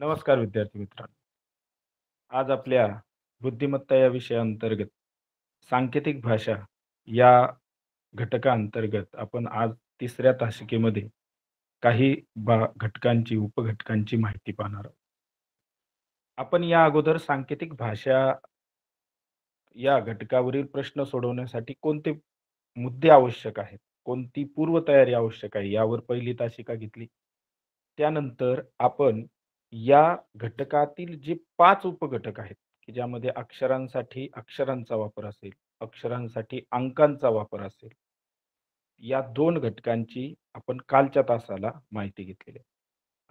नमस्कार विद्यार्थी मित्रांनो आज आपल्या बुद्धिमत्ता या विषयाअंतर्गत सांकेतिक भाषा या घटकाअंतर्गत आपण आज तिसऱ्या तासिकेमध्ये काही बा घटकांची उपघटकांची माहिती पाहणार आहोत आपण या अगोदर सांकेतिक भाषा या घटकावरील प्रश्न सोडवण्यासाठी कोणते मुद्दे आवश्यक आहेत कोणती पूर्वतयारी आवश्यक आहे यावर पहिली तासिका घेतली त्यानंतर आपण या घटकातील जे पाच उपघटक आहेत की ज्यामध्ये अक्षरांसाठी अक्षरांचा वापर असेल अक्षरांसाठी अंकांचा वापर असेल या दोन घटकांची आपण कालच्या तासाला माहिती घेतलेली आहे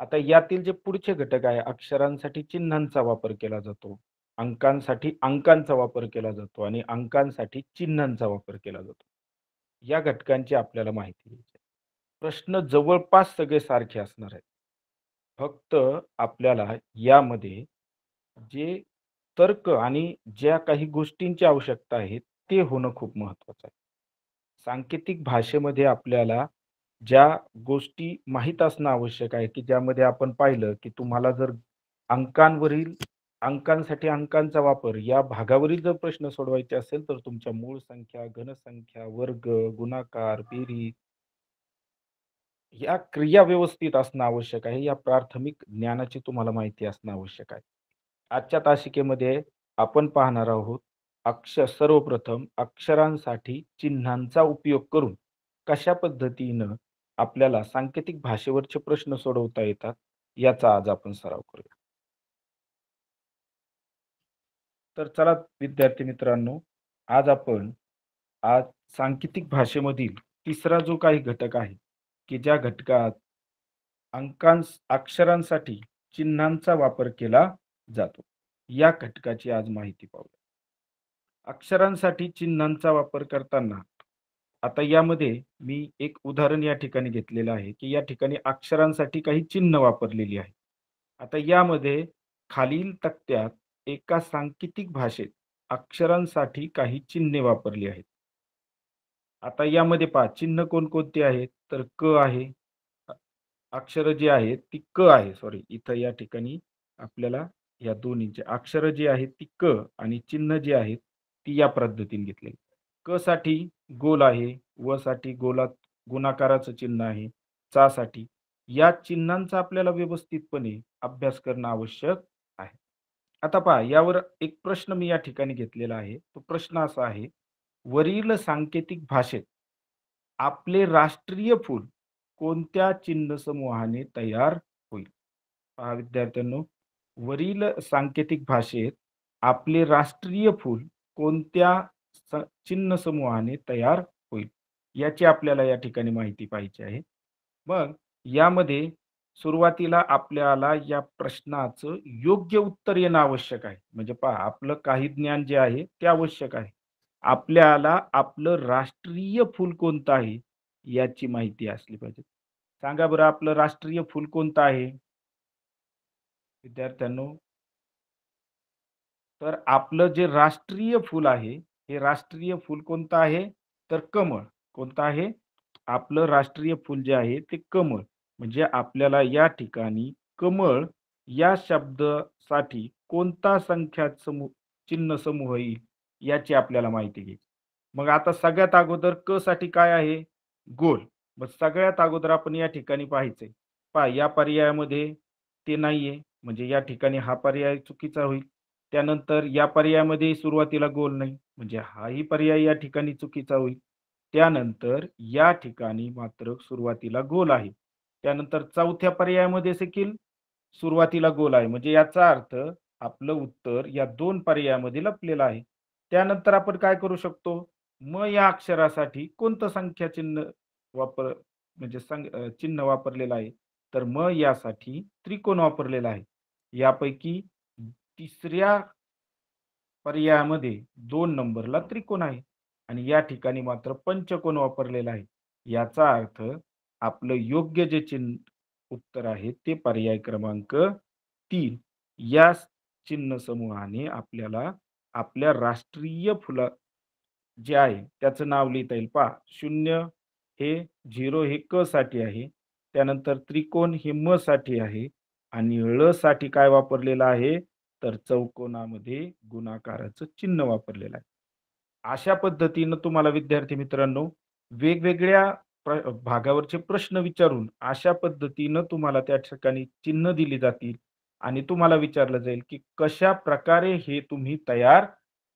आता यातील जे पुढचे घटक आहे अक्षरांसाठी चिन्हांचा वापर केला जातो अंकांसाठी अंकांचा वापर केला जातो आणि अंकांसाठी चिन्हांचा वापर केला जातो या घटकांची आपल्याला माहिती घ्यायची प्रश्न जवळपास सगळे सारखे असणार आहेत फक्त आपल्याला यामध्ये जे तर्क आणि ज्या काही गोष्टींची आवश्यकता आहे ते होणं खूप महत्वाचं आहे सांकेतिक भाषेमध्ये आपल्याला ज्या गोष्टी माहीत असणं आवश्यक आहे की ज्यामध्ये आपण पाहिलं की तुम्हाला जर अंकांवरील अंकांसाठी अंकांचा वापर या भागावरील जर प्रश्न सोडवायचे असेल तर तुमच्या मूळ संख्या घनसंख्या वर्ग गुणाकार बेरीज या क्रिया व्यवस्थित असणं आवश्यक आहे या प्राथमिक ज्ञानाची तुम्हाला माहिती असणं आवश्यक आहे आजच्या तासिकेमध्ये आपण पाहणार आहोत अक्षर सर्वप्रथम अक्षरांसाठी चिन्हांचा उपयोग करून कशा पद्धतीनं आपल्याला सांकेतिक भाषेवरचे प्रश्न सोडवता येतात याचा आज आपण सराव करूया तर चला विद्यार्थी मित्रांनो आज आपण आज सांकेतिक भाषेमधील तिसरा जो काही घटक आहे की ज्या घटकात अंकांस अक्षरांसाठी चिन्हांचा वापर केला जातो या घटकाची आज माहिती पाहूया अक्षरांसाठी चिन्हांचा वापर करताना आता यामध्ये मी एक उदाहरण या ठिकाणी घेतलेलं आहे की या ठिकाणी अक्षरांसाठी काही चिन्ह वापरलेली आहे आता यामध्ये खालील तक्त्यात एका सांकेतिक भाषेत अक्षरांसाठी काही चिन्हे वापरली आहेत आता यामध्ये पहा चिन्ह कोणकोणते आहेत तर क आहे अक्षर जी आहेत ती क आहे सॉरी इथं या ठिकाणी आपल्याला या दोन्हीचे अक्षर जी आहेत ती क आणि चिन्ह जी आहेत ती या पद्धतीने घेतले क साठी गोल आहे व साठी गोलात गुणाकाराचं चिन्ह आहे चा साठी या चिन्हांचा आपल्याला व्यवस्थितपणे अभ्यास करणं आवश्यक आहे आता पहा यावर एक प्रश्न मी या ठिकाणी घेतलेला आहे तो प्रश्न असा आहे वरील सांकेतिक भाषेत आपले राष्ट्रीय फूल कोणत्या चिन्ह समूहाने तयार होईल पहा विद्यार्थ्यांनो वरील सांकेतिक भाषेत आपले राष्ट्रीय फूल कोणत्या चिन्ह समूहाने तयार होईल याची आपल्याला या ठिकाणी माहिती पाहिजे आहे मग यामध्ये सुरुवातीला आपल्याला या प्रश्नाचं योग्य उत्तर येणं आवश्यक आहे म्हणजे पहा आपलं काही ज्ञान जे आहे ते आवश्यक आहे आपल्याला आपलं राष्ट्रीय फूल कोणतं आहे याची माहिती असली पाहिजे सांगा बरं आपलं राष्ट्रीय फूल कोणतं आहे विद्यार्थ्यांनो तर आपलं जे राष्ट्रीय फूल आहे हे राष्ट्रीय फूल कोणतं आहे तर कमळ कोणतं आहे आपलं राष्ट्रीय फूल जे आहे ते कमळ म्हणजे आपल्याला या ठिकाणी कमळ या शब्दासाठी कोणता संख्या समूह चिन्ह समूह येईल याची आपल्याला माहिती घ्यायची मग आता सगळ्यात अगोदर क साठी काय आहे गोल मग सगळ्यात अगोदर आपण या ठिकाणी पाहायचंय पहा या पर्यायामध्ये ते नाहीये म्हणजे या ठिकाणी हा पर्याय चुकीचा होईल त्यानंतर या पर्यायामध्ये सुरुवातीला गोल नाही म्हणजे हाही पर्याय या ठिकाणी चुकीचा होईल त्यानंतर या ठिकाणी मात्र सुरुवातीला गोल आहे त्यानंतर चौथ्या पर्यायामध्ये देखील सुरुवातीला गोल आहे म्हणजे याचा अर्थ आपलं उत्तर या दोन पर्यायामध्ये लपलेलं आहे त्यानंतर आपण काय करू शकतो म या अक्षरासाठी कोणतं संख्या चिन्ह वापर म्हणजे चिन्ह वापरलेलं आहे तर म यासाठी त्रिकोण वापरलेला आहे यापैकी तिसऱ्या पर्यायामध्ये दोन नंबरला त्रिकोण आहे आणि या ठिकाणी मात्र पंचकोन वापरलेला आहे याचा अर्थ आपलं योग्य जे चिन्ह उत्तर आहे ते पर्याय क्रमांक तीन या चिन्ह समूहाने आपल्याला आपल्या राष्ट्रीय फुला जे आहे त्याचं नाव लिहिता येईल पहा शून्य हे झिरो हे क साठी आहे त्यानंतर त्रिकोण हे म साठी आहे आणि ळ साठी काय वापरलेलं आहे तर चौकोनामध्ये गुणाकाराचं चिन्ह वापरलेलं आहे अशा पद्धतीनं तुम्हाला विद्यार्थी मित्रांनो वेगवेगळ्या प्र भागावरचे प्रश्न विचारून अशा पद्धतीनं तुम्हाला त्या ठिकाणी चिन्ह दिली जातील आणि तुम्हाला विचारलं जाईल की कशा प्रकारे हे तुम्ही तयार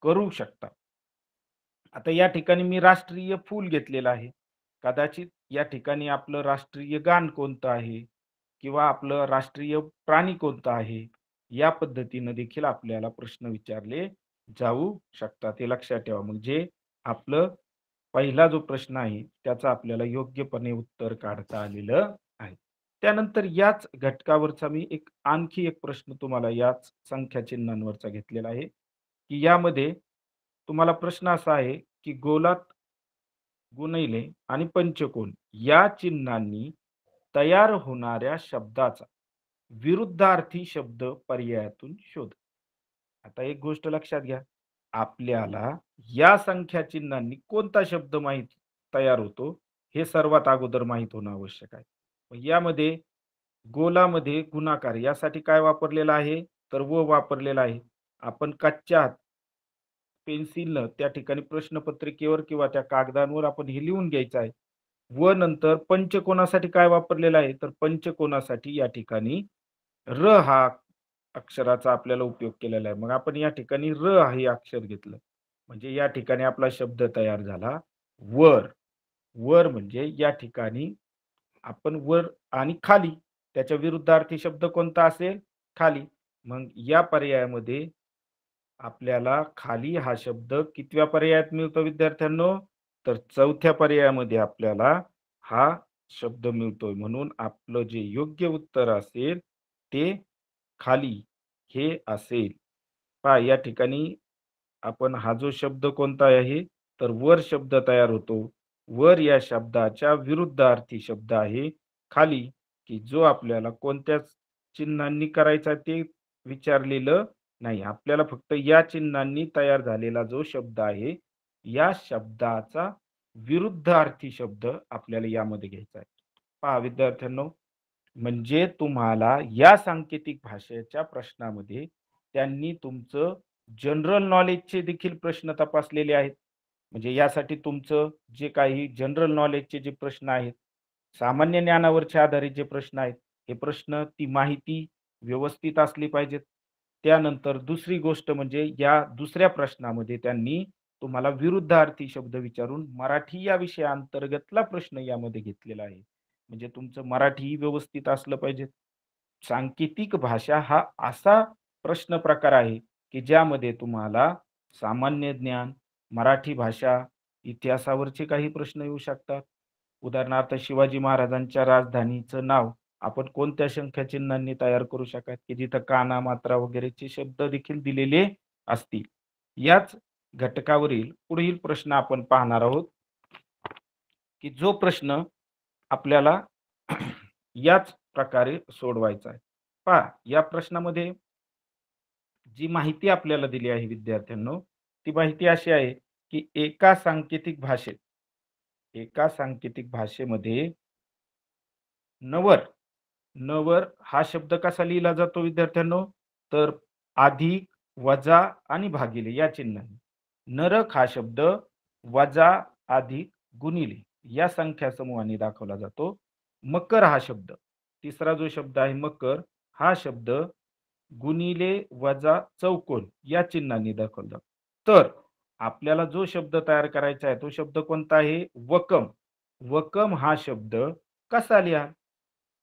करू शकता आता या ठिकाणी मी राष्ट्रीय फूल घेतलेला आहे कदाचित या ठिकाणी आपलं राष्ट्रीय गान कोणतं आहे किंवा आपलं राष्ट्रीय प्राणी कोणतं आहे या पद्धतीनं देखील आपल्याला प्रश्न विचारले जाऊ शकतात हे लक्षात ठेवा म्हणजे आपलं पहिला जो प्रश्न आहे त्याचा आपल्याला योग्यपणे उत्तर काढता आलेलं त्यानंतर याच घटकावरचा मी एक आणखी एक प्रश्न तुम्हाला याच संख्या चिन्हांवरचा घेतलेला आहे की यामध्ये तुम्हाला प्रश्न असा आहे की गोलात गुणैले आणि पंचकोन या चिन्हांनी तयार होणाऱ्या शब्दाचा विरुद्धार्थी शब्द पर्यायातून शोध आता एक गोष्ट लक्षात घ्या आपल्याला या संख्या चिन्हांनी कोणता शब्द माहित तयार होतो हे सर्वात अगोदर माहीत होणं आवश्यक आहे यामध्ये गोलामध्ये गुणाकार यासाठी काय वापरलेला आहे तर व वापरलेला आहे आपण कच्च्या पेन्सिलनं त्या ठिकाणी प्रश्नपत्रिकेवर किंवा त्या कागदांवर आपण हे लिहून घ्यायचं आहे व नंतर पंचकोनासाठी काय वापरलेला आहे तर पंचकोनासाठी या ठिकाणी र हा अक्षराचा आपल्याला उपयोग केलेला आहे मग आपण या ठिकाणी र हे अक्षर घेतलं म्हणजे या ठिकाणी आपला शब्द तयार झाला वर वर म्हणजे या ठिकाणी आपण वर आणि खाली त्याच्या विरुद्धार्थी शब्द कोणता असेल खाली मग या पर्यायामध्ये आपल्याला खाली हा शब्द कितव्या पर्यायात मिळतो विद्यार्थ्यांनो तर चौथ्या पर्यायामध्ये आपल्याला हा शब्द मिळतोय म्हणून आपलं जे योग्य उत्तर असेल ते खाली हे असेल पहा या ठिकाणी आपण हा जो शब्द कोणता आहे तर वर शब्द तयार होतो वर या शब्दाच्या विरुद्धार्थी शब्द आहे खाली की जो आपल्याला कोणत्याच चिन्हांनी करायचा ते विचारलेलं नाही आपल्याला फक्त या चिन्हांनी तयार झालेला जो शब्द आहे या शब्दाचा विरुद्धार्थी शब्द आपल्याला यामध्ये घ्यायचा आहे पहा विद्यार्थ्यांनो म्हणजे तुम्हाला या सांकेतिक भाषेच्या प्रश्नामध्ये त्यांनी तुमचं जनरल नॉलेजचे देखील प्रश्न तपासलेले आहेत म्हणजे यासाठी तुमचं जे काही जनरल नॉलेजचे जे प्रश्न आहेत सामान्य ज्ञानावरच्या आधारित जे प्रश्न आहेत हे प्रश्न ती माहिती व्यवस्थित असली पाहिजेत त्यानंतर दुसरी गोष्ट म्हणजे या दुसऱ्या प्रश्नामध्ये त्यांनी तुम्हाला विरुद्धार्थी शब्द विचारून मराठी या विषयाअंतर्गतला प्रश्न यामध्ये घेतलेला आहे म्हणजे तुमचं मराठी व्यवस्थित असलं पाहिजे सांकेतिक भाषा हा असा प्रश्न प्रकार आहे की ज्यामध्ये तुम्हाला सामान्य ज्ञान मराठी भाषा इतिहासावरचे काही प्रश्न येऊ शकतात उदाहरणार्थ शिवाजी महाराजांच्या राजधानीचं नाव आपण कोणत्या संख्या चिन्हांनी तयार करू शकत की जिथं काना मात्रा वगैरेचे शब्द देखील दिलेले असतील याच घटकावरील पुढील प्रश्न आपण पाहणार आहोत की जो प्रश्न आपल्याला याच प्रकारे सोडवायचा आहे पहा या प्रश्नामध्ये जी माहिती आपल्याला दिली आहे विद्यार्थ्यांना ती माहिती अशी आहे की एका सांकेतिक भाषेत एका सांकेतिक भाषेमध्ये नवर नवर हा शब्द कसा लिहिला जातो विद्यार्थ्यांनो तर अधिक वजा आणि भागिले या चिन्हाने नरक हा शब्द वजा अधिक गुणिले या संख्या समूहाने दाखवला जातो मकर हा शब्द तिसरा जो शब्द आहे मकर हा शब्द गुणिले वजा चौकोन या चिन्हाने दाखवला जातो तर आपल्याला जो शब्द तयार करायचा आहे तो शब्द कोणता आहे वकम वकम हा शब्द कसा लिहा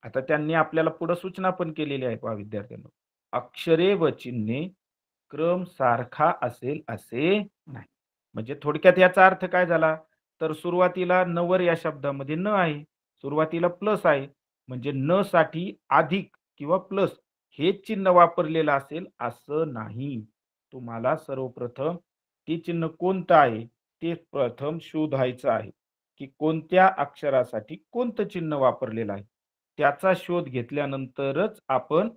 आता त्यांनी आपल्याला पुढे सूचना पण केलेली आहे पहा विद्यार्थ्यांना अक्षरे व चिन्हे क्रम सारखा असेल असे नाही म्हणजे थोडक्यात याचा अर्थ काय झाला तर सुरुवातीला नवर या शब्दामध्ये न आहे सुरुवातीला प्लस आहे म्हणजे न साठी अधिक किंवा प्लस हे चिन्ह वापरलेलं असेल असं नाही तुम्हाला सर्वप्रथम ते चिन्ह कोणतं आहे ते प्रथम शोधायचं आहे की कोणत्या अक्षरासाठी कोणतं चिन्ह वापरलेलं आहे त्याचा शोध घेतल्यानंतरच आपण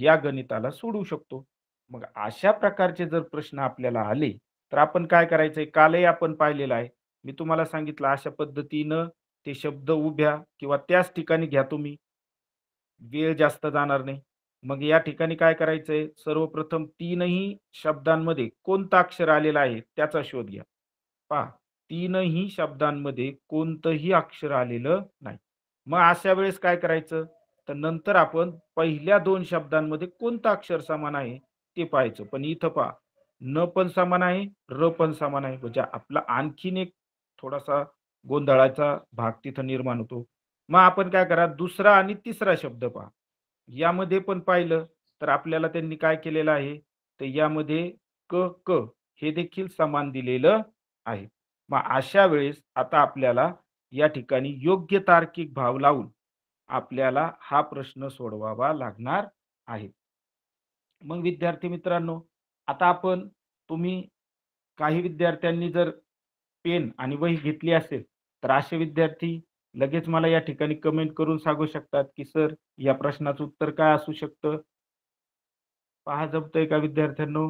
या गणिताला सोडवू शकतो मग अशा प्रकारचे जर प्रश्न आपल्याला आले तर आपण काय करायचंय कालही आपण पाहिलेलं आहे मी तुम्हाला सांगितलं अशा पद्धतीनं ते शब्द उभ्या किंवा त्याच ठिकाणी घ्या तुम्ही वेळ जास्त जाणार नाही मग या ठिकाणी काय करायचंय सर्वप्रथम तीनही शब्दांमध्ये कोणता अक्षर आलेला आहे त्याचा शोध घ्या पहा तीनही शब्दांमध्ये कोणतंही अक्षर आलेलं नाही मग अशा वेळेस काय करायचं तर नंतर आपण पहिल्या दोन शब्दांमध्ये कोणता अक्षर समान आहे ते पाहायचं पण इथं पहा न पण समान आहे र पण समान आहे म्हणजे आपला आणखीन एक थोडासा गोंधळाचा भाग तिथं निर्माण होतो मग आपण काय करा दुसरा आणि तिसरा शब्द पहा यामध्ये पण पाहिलं तर आपल्याला त्यांनी काय केलेलं आहे तर यामध्ये क क हे देखील समान दिलेलं आहे मग अशा वेळेस आता आपल्याला या ठिकाणी योग्य तार्किक भाव लावून आपल्याला हा प्रश्न सोडवावा लागणार आहे मग विद्यार्थी मित्रांनो आता आपण तुम्ही काही विद्यार्थ्यांनी जर पेन आणि वही घेतली असेल तर असे विद्यार्थी लगेच मला या ठिकाणी कमेंट करून सांगू शकतात की सर या प्रश्नाचं उत्तर काय असू शकतं पहा जमतंय का विद्यार्थ्यांनो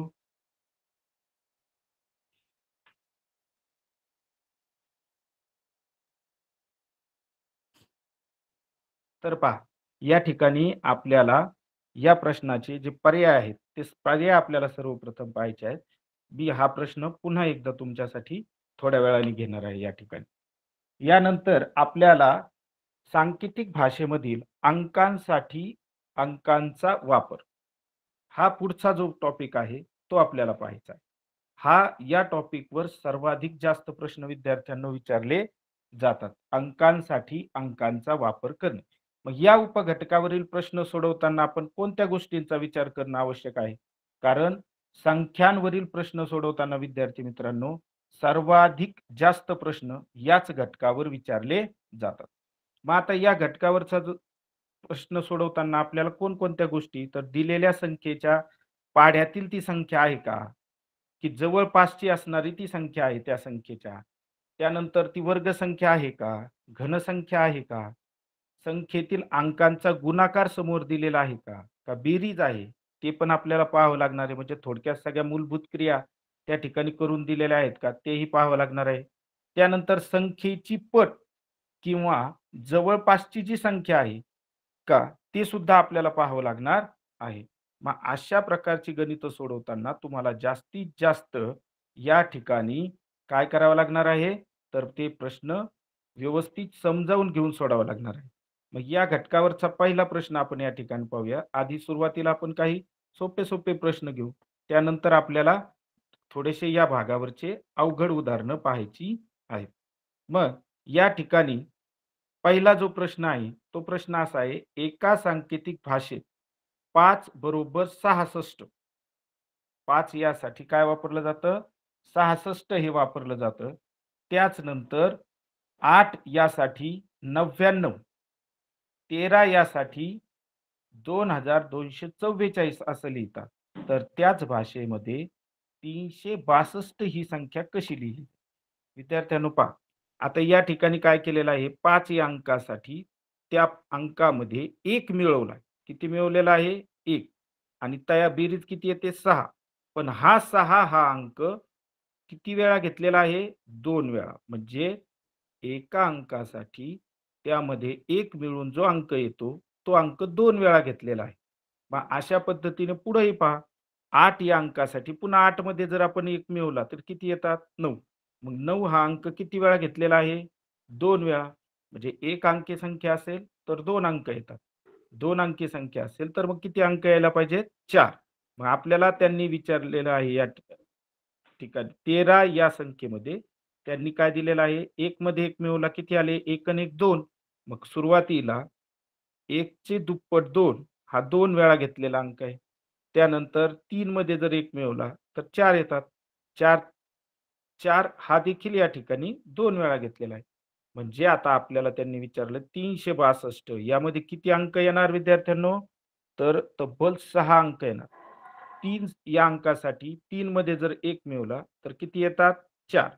तर पहा या ठिकाणी आपल्याला या प्रश्नाचे जे पर्याय आहेत ते पर्याय आपल्याला सर्वप्रथम पाहायचे आहेत मी हा प्रश्न पुन्हा एकदा तुमच्यासाठी थोड्या वेळाने घेणार आहे या ठिकाणी यानंतर आपल्याला सांकेतिक भाषेमधील अंकांसाठी अंकांचा वापर हा पुढचा जो टॉपिक आहे तो आपल्याला पाहायचा आहे हा या टॉपिकवर सर्वाधिक जास्त प्रश्न विद्यार्थ्यांना विचारले जातात अंकांसाठी अंकांचा वापर करणे मग या उपघटकावरील प्रश्न सोडवताना आपण कोणत्या गोष्टींचा विचार करणं आवश्यक आहे कारण संख्यांवरील प्रश्न सोडवताना विद्यार्थी मित्रांनो सर्वाधिक जास्त प्रश्न याच घटकावर विचारले जातात मग आता या घटकावरचा जो प्रश्न सोडवताना आपल्याला कोणकोणत्या गोष्टी तर दिलेल्या संख्येच्या पाढ्यातील ती संख्या आहे का की जवळपासची असणारी ती संख्या आहे त्या संख्येच्या त्यानंतर ती वर्गसंख्या आहे का घनसंख्या आहे का संख्येतील अंकांचा गुणाकार समोर दिलेला आहे का का बेरीज आहे ते पण आपल्याला पाहावं लागणार आहे म्हणजे थोडक्यात सगळ्या मूलभूत क्रिया त्या ठिकाणी करून दिलेल्या आहेत का तेही पाहावं लागणार आहे त्यानंतर संख्येची पट किंवा जवळपासची जी संख्या आहे का ते सुद्धा आपल्याला पाहावं लागणार आहे मग अशा प्रकारची गणितं सोडवताना तुम्हाला जास्तीत जास्त या ठिकाणी काय करावं लागणार आहे तर ते प्रश्न व्यवस्थित समजावून घेऊन सोडावा लागणार आहे मग या घटकावरचा पहिला प्रश्न आपण या ठिकाणी पाहूया आधी सुरुवातीला आपण काही सोपे सोपे प्रश्न घेऊ त्यानंतर आपल्याला थोडेसे या भागावरचे अवघड उदाहरणं पाहायची आहेत मग या ठिकाणी पहिला जो प्रश्न आहे तो प्रश्न असा आहे एका सांकेतिक भाषेत पाच बरोबर सहासष्ट पाच यासाठी काय वापरलं जातं सहासष्ट हे वापरलं जातं त्याचनंतर आठ यासाठी नव्याण्णव तेरा यासाठी दोन हजार दोनशे चव्वेचाळीस असं लिहितात तर त्याच भाषेमध्ये तीनशे बासष्ट ही संख्या कशी लिहिली विद्यार्थ्यांनो पहा आता या ठिकाणी काय केलेलं आहे पाच या अंकासाठी त्या अंकामध्ये एक मिळवला किती मिळवलेला आहे एक आणि त्या बेरीज किती येते सहा पण हा सहा हा अंक किती वेळा घेतलेला आहे दोन वेळा म्हणजे एका अंकासाठी त्यामध्ये एक मिळून जो अंक येतो तो अंक दोन वेळा घेतलेला आहे मग अशा पद्धतीने पुढेही पहा आठ या अंकासाठी पुन्हा आठ मध्ये जर आपण एक मिळवला तर किती येतात नऊ मग नऊ हा अंक किती वेळा घेतलेला आहे दोन वेळा म्हणजे एक अंकी संख्या असेल तर दोन अंक येतात दोन अंकी संख्या असेल तर मग किती अंक यायला पाहिजेत चार मग आपल्याला त्यांनी विचारलेलं आहे या ठिकाणी तेरा या संख्येमध्ये त्यांनी काय दिलेलं आहे एक मध्ये एक मिळवला किती आले एक आणि एक दोन मग सुरुवातीला एक चे दुप्पट दोन हा दोन वेळा घेतलेला अंक आहे त्यानंतर तीन मध्ये जर एक मिळवला तर चार येतात चार चार हा देखील या ठिकाणी दोन वेळा घेतलेला आहे म्हणजे आता आपल्याला त्यांनी विचारलं तीनशे बासष्ट यामध्ये किती अंक येणार विद्यार्थ्यांनो तर तब्बल सहा अंक येणार तीन या अंकासाठी तीन मध्ये जर एक मिळवला तर किती येतात चार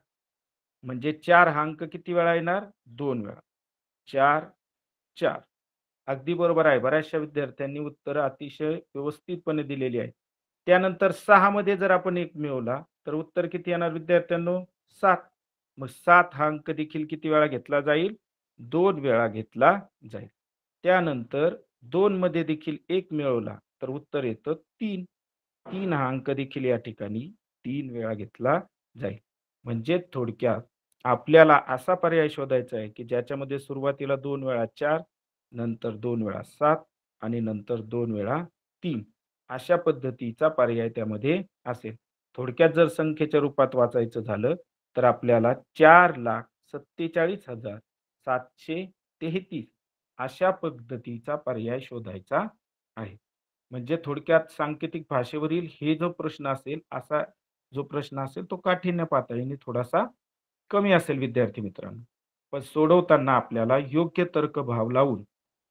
म्हणजे चार हा अंक किती वेळा येणार दोन वेळा चार चार अगदी बरोबर आहे बऱ्याचशा विद्यार्थ्यांनी उत्तर अतिशय व्यवस्थितपणे दिलेली आहे त्यानंतर सहा मध्ये जर आपण एक मिळवला तर उत्तर किती येणार विद्यार्थ्यांनो सात मग सात हा अंक देखील किती वेळा घेतला जाईल दोन वेळा घेतला जाईल त्यानंतर दोन मध्ये देखील एक मिळवला तर उत्तर येतं तीन तीन हा अंक देखील या ठिकाणी तीन वेळा घेतला जाईल म्हणजे थोडक्यात आपल्याला असा पर्याय शोधायचा आहे की ज्याच्यामध्ये सुरुवातीला दोन वेळा चार नंतर दोन वेळा सात आणि नंतर दोन वेळा तीन अशा पद्धतीचा पर्याय त्यामध्ये असेल थोडक्यात जर संख्येच्या रूपात वाचायचं झालं तर आपल्याला चार लाख सत्तेचाळीस हजार सातशे तेहतीस अशा पद्धतीचा पर्याय शोधायचा आहे म्हणजे थोडक्यात सांकेतिक भाषेवरील हे जो प्रश्न असेल असा जो प्रश्न असेल तो काठिण्य पातळीने थोडासा कमी असेल विद्यार्थी मित्रांनो पण सोडवताना आपल्याला योग्य तर्क भाव लावून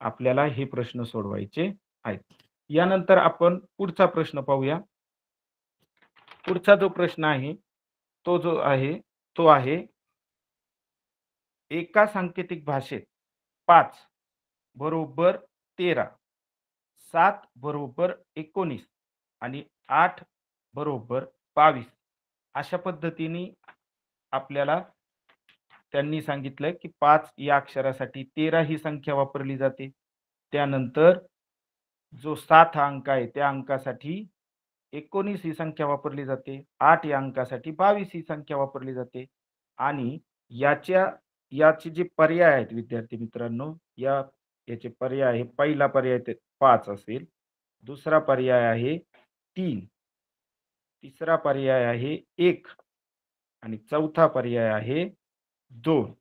आपल्याला हे प्रश्न सोडवायचे आहेत यानंतर आपण पुढचा प्रश्न पाहूया पुढचा जो प्रश्न आहे तो जो आहे तो आहे एका सांकेतिक भाषेत पाच बरोबर तेरा सात बरोबर एकोणीस आणि आठ बरोबर बावीस अशा पद्धतीने आपल्याला त्यांनी सांगितलं की पाच या अक्षरासाठी तेरा ही संख्या वापरली जाते त्यानंतर जो सात हा अंक आहे त्या अंकासाठी एकोणीस ही संख्या वापरली जाते आठ या अंकासाठी बावीस ही संख्या वापरली जाते आणि याच्या याचे जे पर्याय आहेत विद्यार्थी मित्रांनो या याचे पर्याय आहे पहिला पर्याय पाच असेल दुसरा पर्याय आहे तीन तिसरा पर्याय आहे एक आणि चौथा पर्याय आहे दोन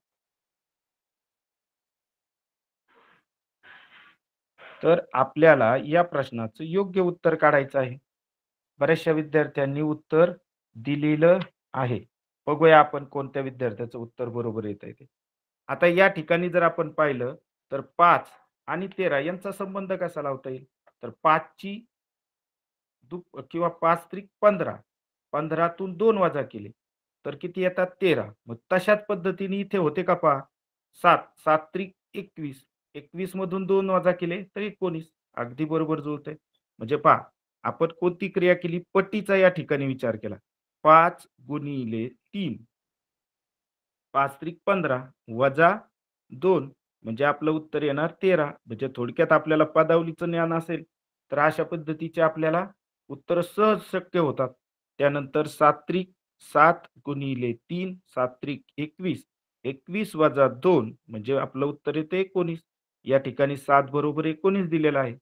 तर आपल्याला या प्रश्नाचं योग्य उत्तर काढायचं आहे बऱ्याचशा विद्यार्थ्यांनी उत्तर दिलेलं आहे बघूया आपण कोणत्या विद्यार्थ्याचं उत्तर बरोबर येत आहे ते आता या ठिकाणी जर आपण पाहिलं तर पाच आणि तेरा यांचा संबंध कसा लावता येईल तर पाचची दुप किंवा पाच त्रिक पंधरा पंधरातून दोन वाजा केले तर किती येतात तेरा मग तशाच पद्धतीने इथे होते का पहा सात सात एकवीस एकवीस मधून दोन वाजा केले तर एकोणीस अगदी बरोबर आहे म्हणजे पहा आपण कोणती क्रिया केली पट्टीचा या ठिकाणी विचार केला पाच गुणिले तीन पाच त्रिक पंधरा वजा दोन म्हणजे आपलं उत्तर येणार तेरा म्हणजे थोडक्यात आपल्याला पदावलीचं ज्ञान असेल तर अशा पद्धतीचे आपल्याला उत्तर सहज शक्य होतात त्यानंतर सात्विक सात गुणिले तीन सात त्रिक एकवीस एकवीस वजा दोन म्हणजे आपलं उत्तर येते एकोणीस या ठिकाणी सात बरोबर एकोणीस दिलेला आहे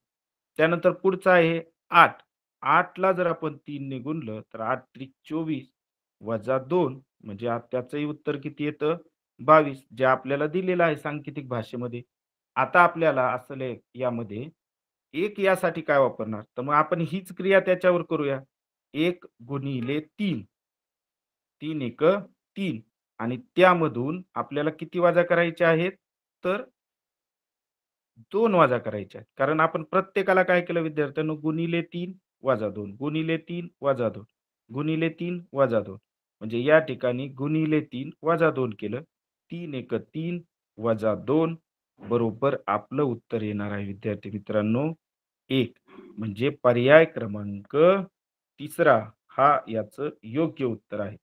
त्यानंतर पुढचं आहे आठ आठला जर आपण तीन ने गुणलं तर आठ त्रिक चोवीस वजा दोन म्हणजे त्याचंही उत्तर किती येतं बावीस जे आपल्याला दिलेलं आहे सांकेतिक भाषेमध्ये आता आपल्याला असले यामध्ये एक यासाठी काय वापरणार तर मग आपण हीच क्रिया त्याच्यावर करूया एक गुणिले तीन तीन एक तीन आणि त्यामधून आपल्याला किती वाजा करायचे आहेत तर दोन वाजा करायचे आहेत कारण आपण प्रत्येकाला काय केलं विद्यार्थ्यांनो गुणिले तीन वाजा दोन गुणिले तीन वाजा दोन गुणिले तीन वाजा दोन म्हणजे या ठिकाणी गुणिले तीन वाजा दोन केलं तीन एक तीन वजा दोन बरोबर आपलं उत्तर येणार आहे विद्यार्थी मित्रांनो एक म्हणजे पर्याय क्रमांक तिसरा हा याच योग्य उत्तर आहे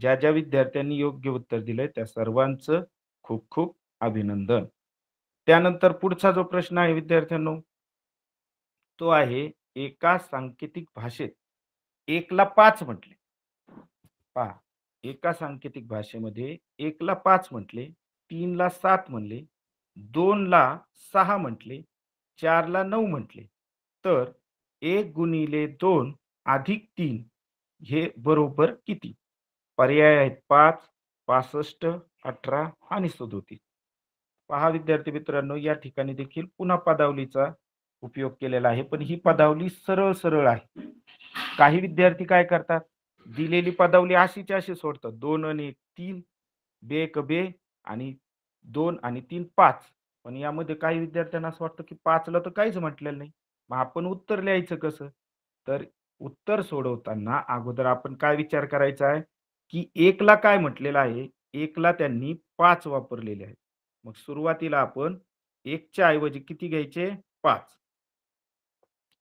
ज्या ज्या विद्यार्थ्यांनी योग्य उत्तर दिलंय त्या सर्वांचं खूप खूप अभिनंदन त्यानंतर पुढचा जो प्रश्न आहे विद्यार्थ्यांनो तो आहे एका सांकेतिक भाषेत एकला पाच म्हटले पहा एका सांकेतिक भाषेमध्ये एकला पाच म्हटले तीनला सात म्हणले दोनला सहा म्हटले चारला नऊ म्हटले तर एक गुणिले दोन अधिक तीन हे बरोबर किती पर्याय आहेत पाच पासष्ट अठरा आणि सदोतीस पहा विद्यार्थी मित्रांनो या ठिकाणी देखील पुन्हा पदावलीचा उपयोग केलेला आहे पण ही पदावली सरळ सरळ आहे काही विद्यार्थी काय करतात दिलेली पदावली अशीच्या अशी सोडतात दोन आणि तीन बे क बे आणि दोन आणि तीन पाच पण यामध्ये काही विद्यार्थ्यांना असं वाटतं की पाचला तर काहीच म्हटलेलं नाही मग आपण उत्तर लिहायचं कसं तर उत्तर सोडवताना अगोदर आपण काय विचार करायचा आहे की एकला काय म्हटलेलं आहे एकला त्यांनी पाच वापरलेले आहे मग सुरुवातीला आपण एकच्या ऐवजी किती घ्यायचे पाच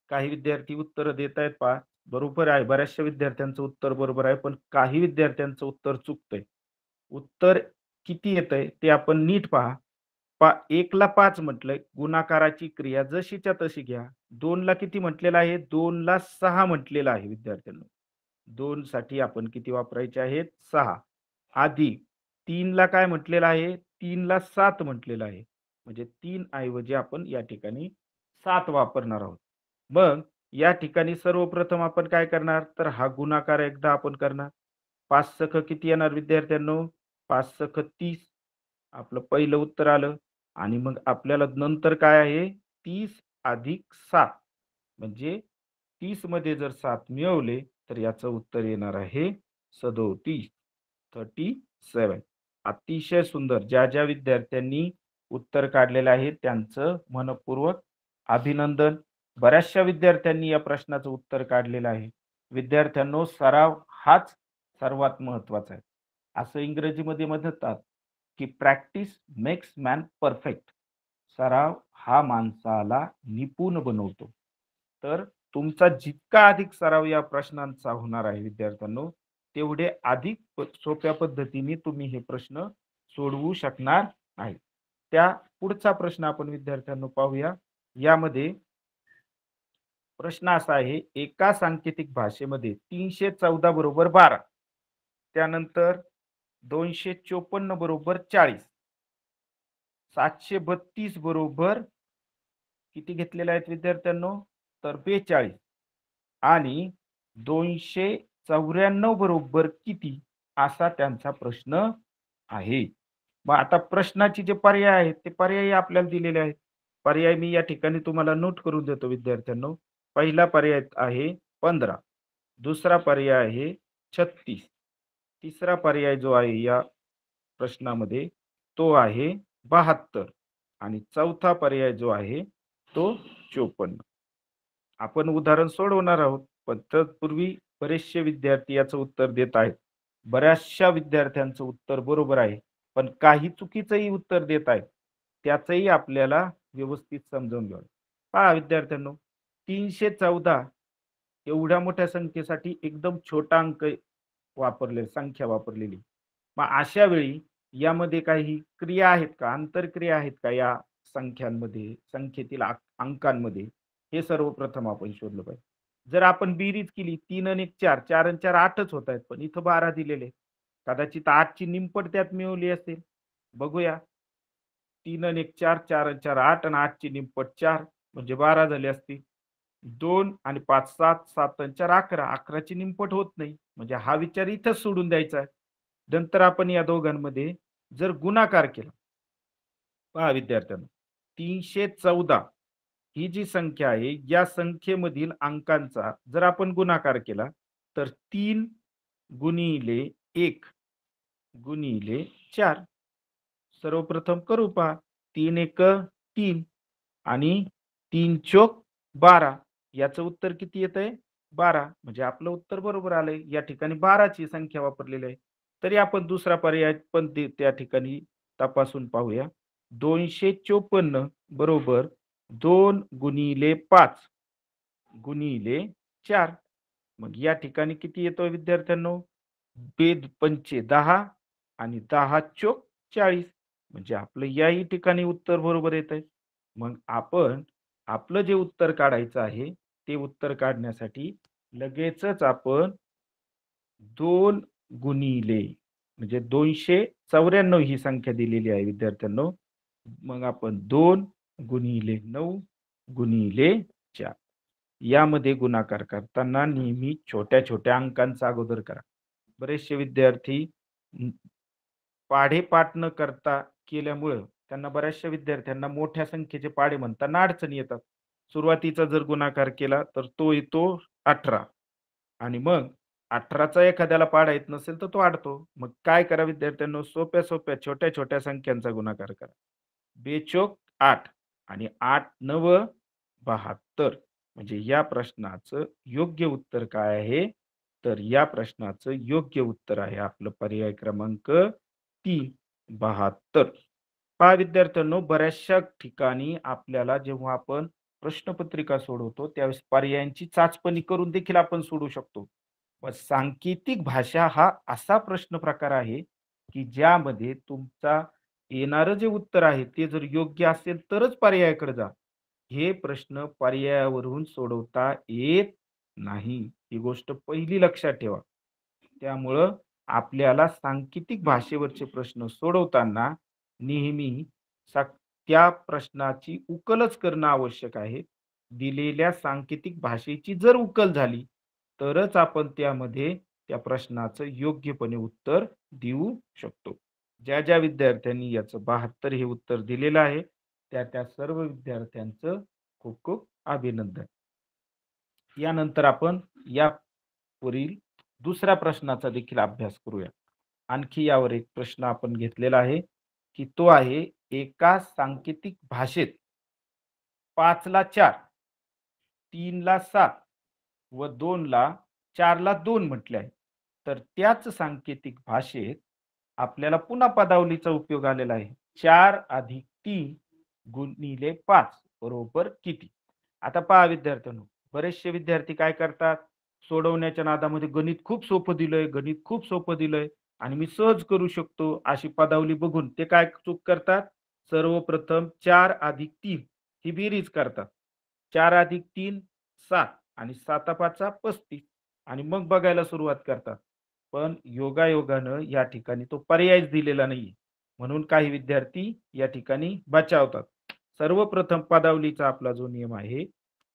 काही विद्यार्थी उत्तर देत आहेत पाच बरोबर आहे बऱ्याचशा विद्यार्थ्यांचं उत्तर बरोबर आहे पण काही विद्यार्थ्यांचं उत्तर चुकतंय उत्तर किती येत आहे ते आपण नीट पहा पा एकला पाच म्हटलंय गुणाकाराची क्रिया जशीच्या तशी घ्या दोनला किती म्हटलेला आहे दोनला सहा म्हटलेला आहे विद्यार्थ्यांना दोन साठी आपण किती वापरायचे आहेत सहा आधी तीनला काय म्हटलेलं आहे तीनला सात म्हटलेलं आहे म्हणजे तीन ऐवजी आपण या ठिकाणी सात वापरणार आहोत मग या ठिकाणी सर्वप्रथम आपण काय करणार तर हा गुणाकार एकदा आपण करणार पाच सख किती येणार विद्यार्थ्यांनो पाच सख तीस आपलं पहिलं उत्तर आलं आणि मग आपल्याला नंतर काय आहे तीस अधिक सात म्हणजे तीस मध्ये जर सात मिळवले तर याचं उत्तर येणार आहे सदोती थर्टी सेवन अतिशय सुंदर ज्या ज्या विद्यार्थ्यांनी उत्तर काढलेलं आहे त्यांचं मनपूर्वक अभिनंदन बऱ्याचशा विद्यार्थ्यांनी या प्रश्नाचं उत्तर काढलेलं आहे विद्यार्थ्यांनो सराव हाच सर्वात महत्वाचा आहे असं इंग्रजीमध्ये म्हणतात की प्रॅक्टिस मेक्स मॅन परफेक्ट सराव हा माणसाला निपुण बनवतो तर तुमचा जितका अधिक सराव या प्रश्नांचा होणार आहे विद्यार्थ्यांनो तेवढे अधिक सोप्या पद्धतीने तुम्ही हे प्रश्न सोडवू शकणार आहे त्या पुढचा प्रश्न आपण विद्यार्थ्यांना पाहूया यामध्ये प्रश्न असा आहे एका सांकेतिक भाषेमध्ये तीनशे चौदा बरोबर बारा त्यानंतर दोनशे चोपन्न बरोबर चाळीस सातशे बत्तीस बरोबर किती घेतलेले आहेत विद्यार्थ्यांनो तर बेचाळीस आणि दोनशे चौऱ्याण्णव बरोबर किती असा त्यांचा प्रश्न आहे मग आता प्रश्नाचे जे पर्याय आहेत ते पर्याय आपल्याला दिलेले आहेत पर्याय मी या ठिकाणी तुम्हाला नोट करून देतो विद्यार्थ्यांनो पहिला पर्याय आहे पंधरा दुसरा पर्याय आहे छत्तीस तिसरा पर्याय जो आहे या प्रश्नामध्ये तो आहे बहात्तर आणि चौथा पर्याय जो आहे तो चोपन्न आपण उदाहरण सोडवणार आहोत पण तत्पूर्वी बरेचसे विद्यार्थी याचं उत्तर देत आहेत बऱ्याचशा विद्यार्थ्यांचं उत्तर बरोबर आहे पण काही चुकीचंही उत्तर देत आहेत त्याचंही आपल्याला व्यवस्थित समजून घ्यावं पहा विद्यार्थ्यांनो तीनशे चौदा एवढ्या मोठ्या संख्येसाठी एकदम छोटा अंक वापरले संख्या वापरलेली मग अशा वेळी यामध्ये काही क्रिया आहेत का आंतरक्रिया आहेत का या संख्यांमध्ये संख्येतील अंकांमध्ये हे सर्वप्रथम आपण शोधलं पाहिजे जर आपण बेरीज केली तीन आणि चार चार आणि चार आठच होत आहेत पण इथं बारा दिलेले कदाचित आठची निंपट त्यात मिळवली असेल बघूया तीन आणि एक चार चार आणि चार आठ आणि आठची निंपट चार म्हणजे बारा झाले असतील दोन आणि पाच सात सात आणि चार अकरा अकराची निंपट होत नाही म्हणजे हा विचार इथंच सोडून द्यायचा आहे नंतर आपण या दोघांमध्ये जर गुणाकार केला पहा विद्यार्थ्यांना तीनशे चौदा ही जी संख्या आहे या संख्येमधील अंकांचा जर आपण गुणाकार केला तर तीन गुणिले एक गुणिले चार सर्वप्रथम करू पहा तीन एक तीन आणि तीन चोक बारा याचं उत्तर किती येत आहे बारा म्हणजे आपलं उत्तर बरोबर आलंय या ठिकाणी बाराची संख्या वापरलेली आहे तरी आपण दुसरा पर्याय पण त्या ठिकाणी तपासून पाहूया दोनशे चोपन्न बरोबर दोन गुणिले पाच गुणिले चार मग या ठिकाणी किती येतो विद्यार्थ्यांनो बेद पंचे दहा आणि दहा चोक चाळीस म्हणजे आपलं याही ठिकाणी उत्तर बरोबर येत आहे मग आपण आपलं जे उत्तर काढायचं आहे ते उत्तर काढण्यासाठी लगेचच आपण दोन गुणिले म्हणजे दोनशे चौऱ्याण्णव ही संख्या दिलेली आहे विद्यार्थ्यांनो मग आपण दोन गुणिले नऊ गुणिले चार यामध्ये गुणाकार करताना नेहमी छोट्या छोट्या अंकांचा अगोदर करा बरेचसे विद्यार्थी पाढेपाठ न करता केल्यामुळं त्यांना बऱ्याचशा विद्यार्थ्यांना मोठ्या संख्येचे पाढे म्हणताना अडचणी येतात सुरुवातीचा जर गुणाकार केला तर तो येतो अठरा आणि मग अठराचा एखाद्याला पाढा येत नसेल तर तो अडतो मग काय करा विद्यार्थ्यांना सोप्या सोप्या छोट्या छोट्या संख्यांचा गुणाकार करा बेचोक आठ आणि आठ नव बहात्तर म्हणजे या प्रश्नाचं योग्य उत्तर काय आहे तर या प्रश्नाचं योग्य उत्तर आहे आपलं पर्याय क्रमांक तीन बहात्तर पहा विद्यार्थ्यांनो बऱ्याचशा ठिकाणी आपल्याला जेव्हा आपण प्रश्नपत्रिका सोडवतो त्यावेळेस पर्यायांची चाचपणी करून देखील आपण सोडू शकतो व सांकेतिक भाषा हा असा प्रश्न प्रकार आहे की ज्यामध्ये तुमचा येणारं जे उत्तर आहे ते जर योग्य असेल तरच पर्यायाकडे जा हे प्रश्न पर्यायावरून सोडवता येत नाही ही गोष्ट पहिली लक्षात ठेवा त्यामुळं आपल्याला सांकेतिक भाषेवरचे प्रश्न सोडवताना नेहमी त्या प्रश्नाची उकलच करणं आवश्यक आहे दिलेल्या सांकेतिक भाषेची जर उकल झाली तरच आपण त्यामध्ये त्या प्रश्नाचं योग्यपणे उत्तर देऊ शकतो ज्या ज्या विद्यार्थ्यांनी याचं बहात्तर हे उत्तर दिलेलं आहे त्या त्या सर्व विद्यार्थ्यांचं खूप खूप अभिनंदन यानंतर आपण या वरील दुसऱ्या प्रश्नाचा देखील अभ्यास करूया आणखी यावर एक प्रश्न आपण घेतलेला आहे की तो आहे एका सांकेतिक भाषेत पाचला ला चार तीनला ला सात व दोनला ला ला दोन म्हटले आहे तर त्याच सांकेतिक भाषेत आपल्याला पुन्हा पदावलीचा उपयोग आलेला आहे चार अधिक तीन गुणिले पाच बरोबर किती आता पहा विद्यार्थ्यां बरेचसे विद्यार्थी काय करतात सोडवण्याच्या नादामध्ये गणित खूप सोपं दिलंय गणित खूप सोपं दिलंय आणि मी सहज करू शकतो अशी पदावली बघून ते काय चूक करतात सर्वप्रथम चार अधिक तीन ही बेरीज करतात चार अधिक तीन सात आणि सातापाचा पस्तीस आणि मग बघायला सुरुवात करतात पण योगायोगानं या ठिकाणी तो पर्यायच दिलेला नाही म्हणून काही विद्यार्थी या ठिकाणी बचावतात सर्वप्रथम पदावलीचा आपला जो नियम आहे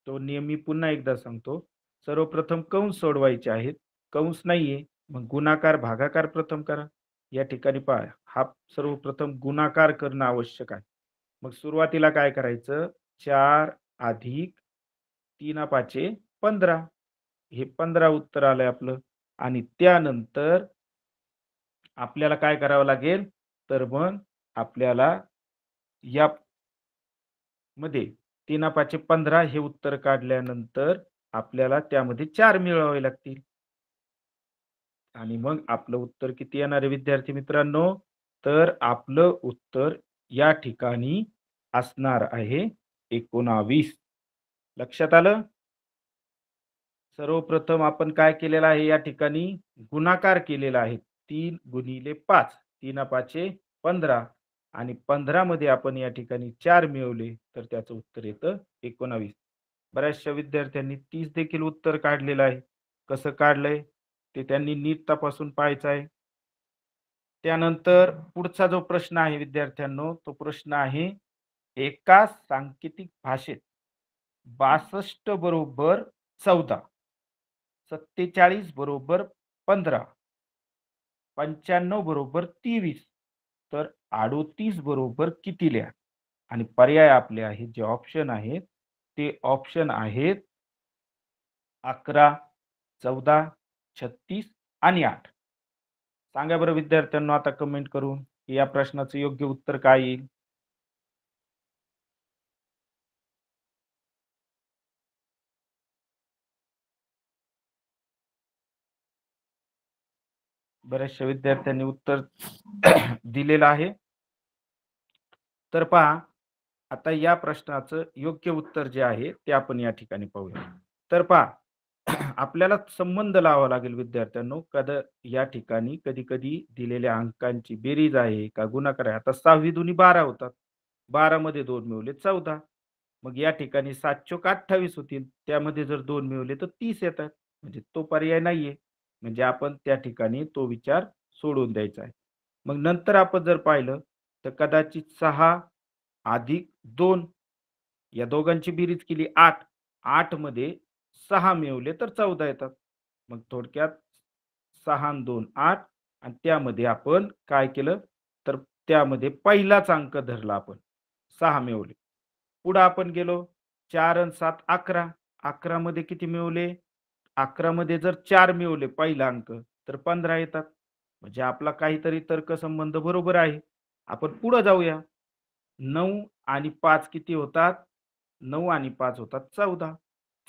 तो नियम मी पुन्हा एकदा सांगतो सर्वप्रथम कंस सोडवायचे आहेत कंस नाहीये मग गुणाकार भागाकार प्रथम करा या ठिकाणी पहा हा सर्वप्रथम गुणाकार करणं आवश्यक आहे मग सुरुवातीला काय करायचं चार अधिक तीन पाचे पंधरा हे पंधरा उत्तर आलंय आपलं आणि त्यानंतर आपल्याला काय करावं लागेल तर मग आपल्याला या मध्ये तीना पाचशे पंधरा हे उत्तर काढल्यानंतर आपल्याला त्यामध्ये चार मिळवावे लागतील आणि मग आपलं उत्तर किती येणार आहे विद्यार्थी मित्रांनो तर आपलं उत्तर या ठिकाणी असणार आहे एकोणावीस लक्षात आलं सर्वप्रथम आपण काय केलेलं आहे या ठिकाणी गुणाकार केलेला आहे तीन गुणिले पाच तीन पाचशे पंधरा आणि पंधरा मध्ये आपण या ठिकाणी चार मिळवले तर त्याचं उत्तर येतं एकोणावीस बऱ्याचशा विद्यार्थ्यांनी तीस देखील उत्तर काढलेलं आहे कसं काढलंय ते त्यांनी नीट तपासून पाहायचं आहे त्यानंतर पुढचा जो प्रश्न आहे विद्यार्थ्यांनो तो प्रश्न आहे एका सांकेतिक भाषेत बासष्ट बरोबर चौदा सत्तेचाळीस बरोबर पंधरा पंच्याण्णव बरोबर तेवीस तर अडोतीस बरोबर किती लिहा आणि पर्याय आपले आहेत जे ऑप्शन आहेत ते ऑप्शन आहेत अकरा चौदा छत्तीस आणि आठ सांगा बरं विद्यार्थ्यांना आता कमेंट करून की या प्रश्नाचं योग्य उत्तर काय येईल बऱ्याचशा विद्यार्थ्यांनी उत्तर दिलेलं आहे तर पहा आता या प्रश्नाचं योग्य उत्तर जे आहे ते आपण या ठिकाणी पाहूया तर पहा आपल्याला संबंध लावा लागेल विद्यार्थ्यांनो कद या ठिकाणी कधी कधी दिलेल्या अंकांची बेरीज आहे का गुणाकार आहे आता सहावी दोन्ही बारा होतात बारा मध्ये दोन मिळवले चौदा मग या ठिकाणी सात चोक अठ्ठावीस होतील त्यामध्ये जर दोन मिळवले तर तीस येतात म्हणजे तो पर्याय नाहीये म्हणजे आपण त्या ठिकाणी तो विचार सोडून द्यायचा आहे मग नंतर आपण जर पाहिलं तर कदाचित सहा अधिक दोन या दोघांची बिरीज केली आठ आठ मध्ये सहा मिळवले तर चौदा येतात मग थोडक्यात सहा दोन आठ आणि त्यामध्ये आपण काय केलं तर त्यामध्ये पहिलाच अंक धरला आपण सहा मिळवले पुढं आपण गेलो चार आणि सात अकरा अकरा मध्ये किती मिळवले अकरा मध्ये जर चार मिळवले पहिला अंक तर पंधरा येतात म्हणजे आपला काहीतरी तर्कसंबंध बरोबर आहे आपण पुढे जाऊया नऊ आणि पाच किती होतात नऊ आणि पाच होतात चौदा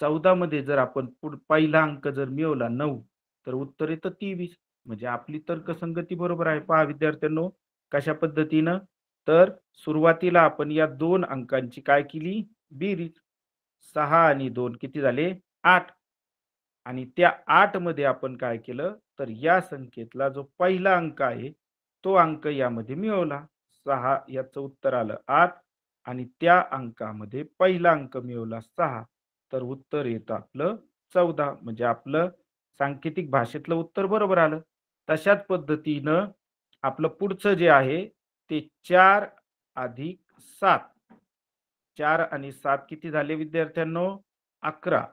चौदा मध्ये जर आपण पहिला अंक जर मिळवला नऊ तर उत्तर येतं तेवीस म्हणजे आपली तर्कसंगती बरोबर आहे पहा विद्यार्थ्यांनो कशा पद्धतीनं तर सुरुवातीला आपण या दोन अंकांची काय केली बेरीज सहा आणि दोन किती झाले आठ आणि त्या आठ मध्ये आपण काय केलं तर या संख्येतला जो पहिला अंक आहे तो अंक यामध्ये मिळवला सहा याचं उत्तर आलं आठ आणि त्या अंकामध्ये पहिला अंक मिळवला सहा तर उत्तर येतं आपलं चौदा म्हणजे आपलं सांकेतिक भाषेतलं उत्तर बरोबर आलं तशाच पद्धतीनं आपलं पुढचं जे आहे ते चार अधिक सात चार आणि सात किती झाले विद्यार्थ्यांनो अकरा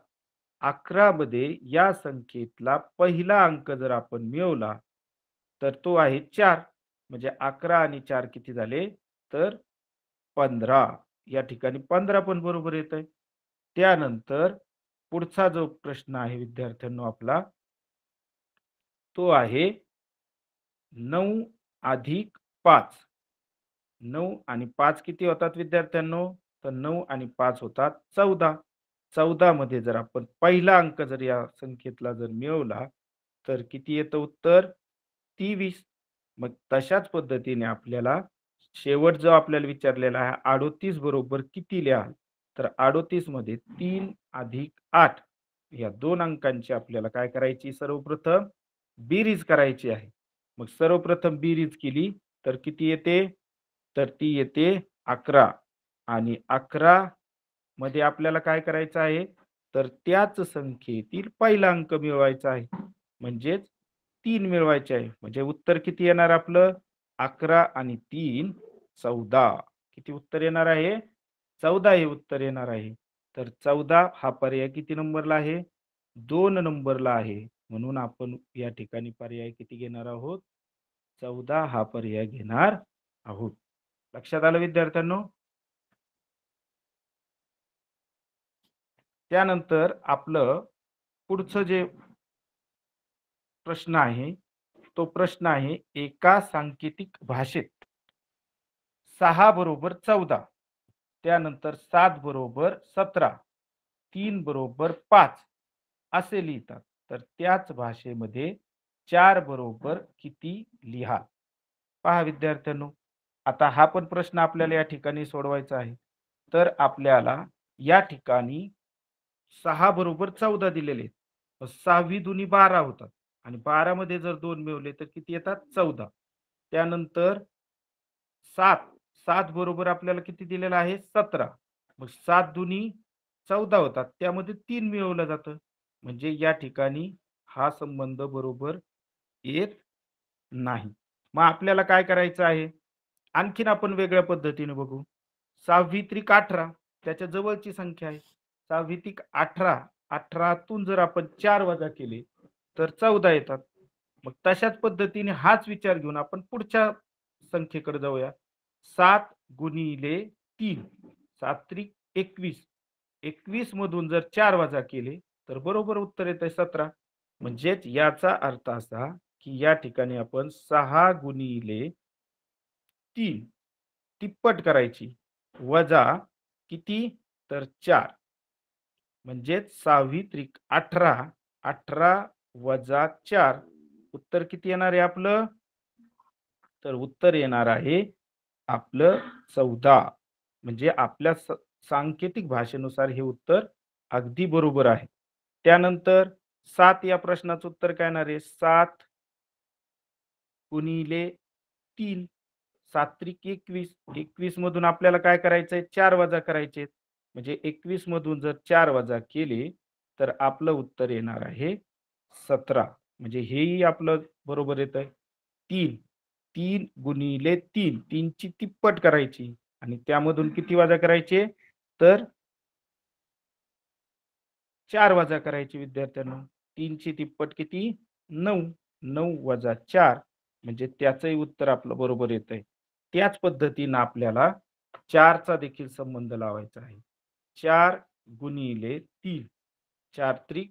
अकरा मध्ये या संख्येतला पहिला अंक जर आपण मिळवला तर तो आहे चार म्हणजे अकरा आणि चार किती झाले तर पंधरा या ठिकाणी पंधरा पण बरोबर येत आहे त्यानंतर पुढचा जो प्रश्न आहे विद्यार्थ्यांनो आपला तो आहे नऊ अधिक पाच नऊ आणि पाच किती होतात विद्यार्थ्यांनो तर नऊ आणि पाच होतात चौदा चौदा मध्ये जर आपण पहिला अंक जर या संख्येतला जर मिळवला तर किती येतं उत्तर तेवीस मग तशाच पद्धतीने आपल्याला शेवट जो आपल्याला विचारलेला आहे अडोतीस बरोबर किती लिहाल तर अडोतीस मध्ये तीन अधिक आठ या दोन अंकांची आपल्याला काय करायची सर्वप्रथम बिरीज करायची आहे मग सर्वप्रथम बिरीज केली तर किती येते तर ती येते अकरा आणि अकरा मध्ये आपल्याला काय करायचं आहे तर त्याच संख्येतील पहिला अंक मिळवायचा आहे म्हणजेच तीन मिळवायचे आहे म्हणजे उत्तर किती येणार आपलं अकरा आणि तीन चौदा किती उत्तर येणार आहे चौदा हे उत्तर येणार आहे तर चौदा हा पर्याय किती नंबरला आहे दोन नंबरला आहे म्हणून आपण या ठिकाणी पर्याय किती घेणार आहोत चौदा हा पर्याय घेणार आहोत लक्षात आलं विद्यार्थ्यांनो त्यानंतर आपलं पुढचं जे प्रश्न आहे तो प्रश्न आहे एका सांकेतिक भाषेत सहा बरोबर चौदा त्यानंतर सात बरोबर सतरा तीन बरोबर पाच असे लिहितात तर त्याच भाषेमध्ये चार बरोबर किती लिहा पहा विद्यार्थ्यांनो आता हा पण प्रश्न आपल्याला या ठिकाणी सोडवायचा आहे तर आपल्याला या ठिकाणी सहा बरोबर चौदा दिलेले आहेत सहावी दुनी बारा होतात आणि बारा मध्ये जर दोन मिळवले तर किती येतात चौदा त्यानंतर सात सात बरोबर आपल्याला किती दिलेला आहे सतरा मग सात दुनी चौदा होतात त्यामध्ये तीन मिळवलं जातं म्हणजे या ठिकाणी हा संबंध बरोबर येत नाही मग आपल्याला काय करायचं आहे आणखीन आपण वेगळ्या पद्धतीने बघू सहावी त्रिक अठरा त्याच्या जवळची संख्या आहे सावितिक अठरा अठरातून जर आपण चार वजा केले तर चौदा येतात मग तशाच पद्धतीने हाच विचार घेऊन आपण पुढच्या संख्येकडे जाऊया सात गुणिले तीन सात्रिक एकवीस एकवीस मधून जर चार वजा केले तर बरोबर उत्तर येत आहे सतरा म्हणजेच याचा अर्थ असा की या ठिकाणी आपण सहा गुणिले तीन तिप्पट करायची वजा किती तर चार म्हणजेच सावित्रिक अठरा अठरा वजा चार उत्तर किती येणार आहे आपलं तर उत्तर येणार आहे आपलं चौदा म्हणजे आपल्या सांकेतिक भाषेनुसार हे उत्तर अगदी बरोबर आहे त्यानंतर सात या प्रश्नाचं उत्तर काय येणार आहे सात गुणिले तीन सात्रिक एकवीस एकवीस मधून आपल्याला काय करायचंय चार वजा करायचे म्हणजे एकवीस मधून जर चार वजा केले तर आपलं उत्तर येणार आहे सतरा म्हणजे हेही आपलं बरोबर येत आहे तीन तीन गुणिले तीन तीनची तिप्पट करायची आणि त्यामधून किती वाजा करायचे तर चार वाजा करायचे विद्यार्थ्यांना तीनची तिप्पट किती नऊ नऊ वजा चार म्हणजे त्याचंही उत्तर आपलं बरोबर येत आहे त्याच पद्धतीनं आपल्याला चारचा देखील संबंध लावायचा आहे चार गुणिले तीन चार त्री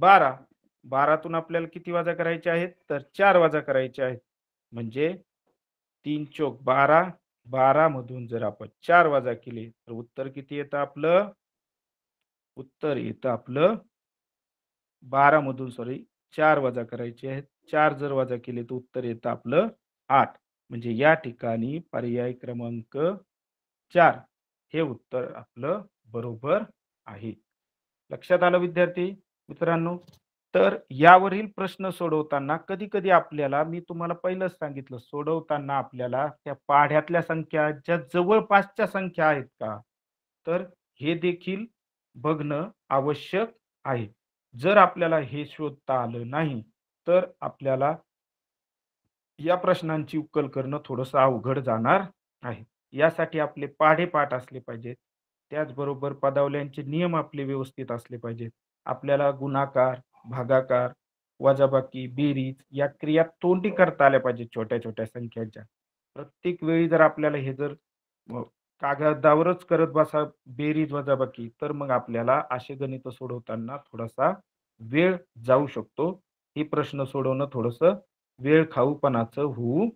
बारा बारातून आपल्याला किती वाजा करायचे आहेत तर चार वाजा करायचे आहेत म्हणजे तीन चोक बारा बारा मधून जर आपण चार वाजा केले तर उत्तर किती येतं आपलं उत्तर येतं आपलं बारा मधून सॉरी चार वाजा करायचे आहेत चार जर वाजा केले तर उत्तर येतं आपलं आठ म्हणजे या ठिकाणी पर्याय क्रमांक चार हे उत्तर आपलं बरोबर आहे लक्षात आलं विद्यार्थी मित्रांनो तर यावरील प्रश्न सोडवताना कधी कधी आपल्याला मी तुम्हाला पहिलंच सांगितलं सोडवताना आपल्याला त्या पाढ्यातल्या संख्या ज्या जवळपासच्या संख्या आहेत का तर हे देखील बघणं आवश्यक आहे जर आपल्याला हे शोधता आलं नाही तर आपल्याला या प्रश्नांची उकल करणं थोडस अवघड जाणार आहे यासाठी आपले पाढे पाठ असले पाहिजेत त्याचबरोबर पदावल्यांचे नियम आपले व्यवस्थित असले पाहिजेत आपल्याला गुणाकार भागाकार वजाबाकी बेरीज या क्रिया तोंडी करता आल्या पाहिजेत छोट्या छोट्या संख्यांच्या प्रत्येक वेळी जर आपल्याला हे जर कागदावरच करत बसा बेरीज वजाबाकी तर मग आपल्याला असे गणित सोडवताना थोडासा वेळ जाऊ शकतो हे प्रश्न सोडवणं थोडस वेळ खाऊपणाचं होऊ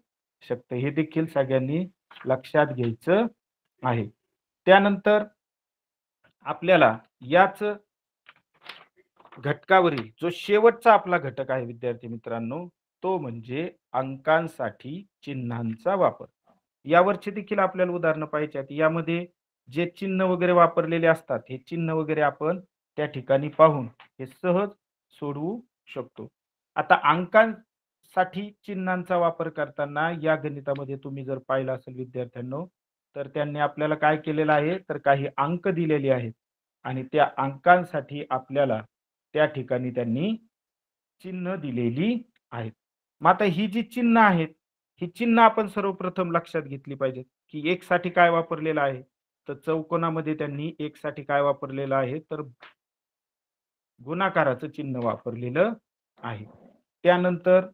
शकतं हे देखील सगळ्यांनी लक्षात घ्यायचं आहे त्यानंतर आपल्याला याच घटकावरील जो शेवटचा आपला घटक आहे विद्यार्थी मित्रांनो तो म्हणजे अंकांसाठी चिन्हांचा वापर यावरचे देखील आपल्याला उदाहरणं पाहिजे आहेत यामध्ये जे चिन्ह वगैरे वापरलेले असतात हे चिन्ह वगैरे आपण त्या ठिकाणी पाहून हे सहज सोडवू शकतो आता अंकांसाठी चिन्हांचा वापर करताना या गणितामध्ये तुम्ही जर पाहिलं असेल विद्यार्थ्यांनो तर त्यांनी आपल्याला काय केलेलं आहे तर काही अंक दिलेले आहेत आणि त्या अंकांसाठी आपल्याला त्या ठिकाणी त्यांनी चिन्ह दिलेली आहेत मग आता ही जी चिन्ह आहेत ही चिन्ह आपण सर्वप्रथम लक्षात घेतली पाहिजेत की एक साठी काय वापरलेलं आहे तर चौकोनामध्ये त्यांनी एक साठी काय वापरलेलं आहे तर गुणाकाराचं चिन्ह वापरलेलं आहे त्यानंतर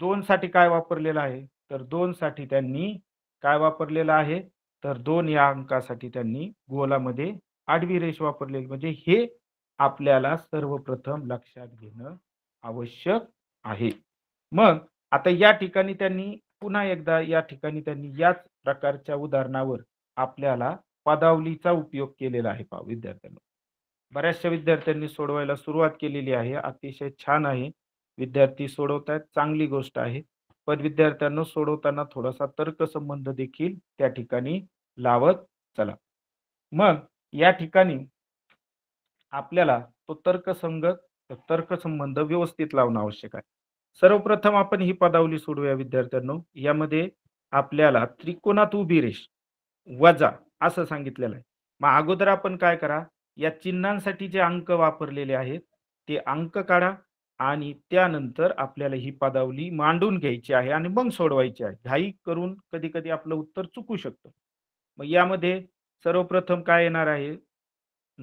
दोन साठी काय वापरलेलं आहे तर दोन साठी त्यांनी काय वापरलेलं आहे तर दोन या अंकासाठी त्यांनी गोलामध्ये आडवी रेष वापरलेली म्हणजे हे आपल्याला सर्वप्रथम लक्षात घेणं आवश्यक आहे मग आता या ठिकाणी त्यांनी पुन्हा एकदा या ठिकाणी त्यांनी याच प्रकारच्या उदाहरणावर आपल्याला पदावलीचा उपयोग केलेला आहे पा विद्यार्थ्यांना बऱ्याचशा विद्यार्थ्यांनी सोडवायला सुरुवात केलेली आहे अतिशय छान आहे विद्यार्थी सोडवतायत चांगली गोष्ट आहे पदविद्यार्थ्यांना विद्यार्थ्यांना सोडवताना थोडासा तर्कसंबंध देखील त्या ठिकाणी लावत चला मग या ठिकाणी आपल्याला तो तर्कसंगत तर्कसंबंध व्यवस्थित लावणं आवश्यक आहे सर्वप्रथम आपण ही पदावली सोडूया विद्यार्थ्यांनो यामध्ये आपल्याला त्रिकोणात उभी रेष वजा असं सांगितलेलं आहे मग अगोदर आपण काय करा या चिन्हांसाठी जे अंक वापरलेले आहेत ते अंक काढा आणि त्यानंतर आपल्याला ही पदावली मांडून घ्यायची आहे आणि मग सोडवायची आहे घाई करून कधी कधी आपलं उत्तर चुकू शकतं मग यामध्ये सर्वप्रथम काय येणार आहे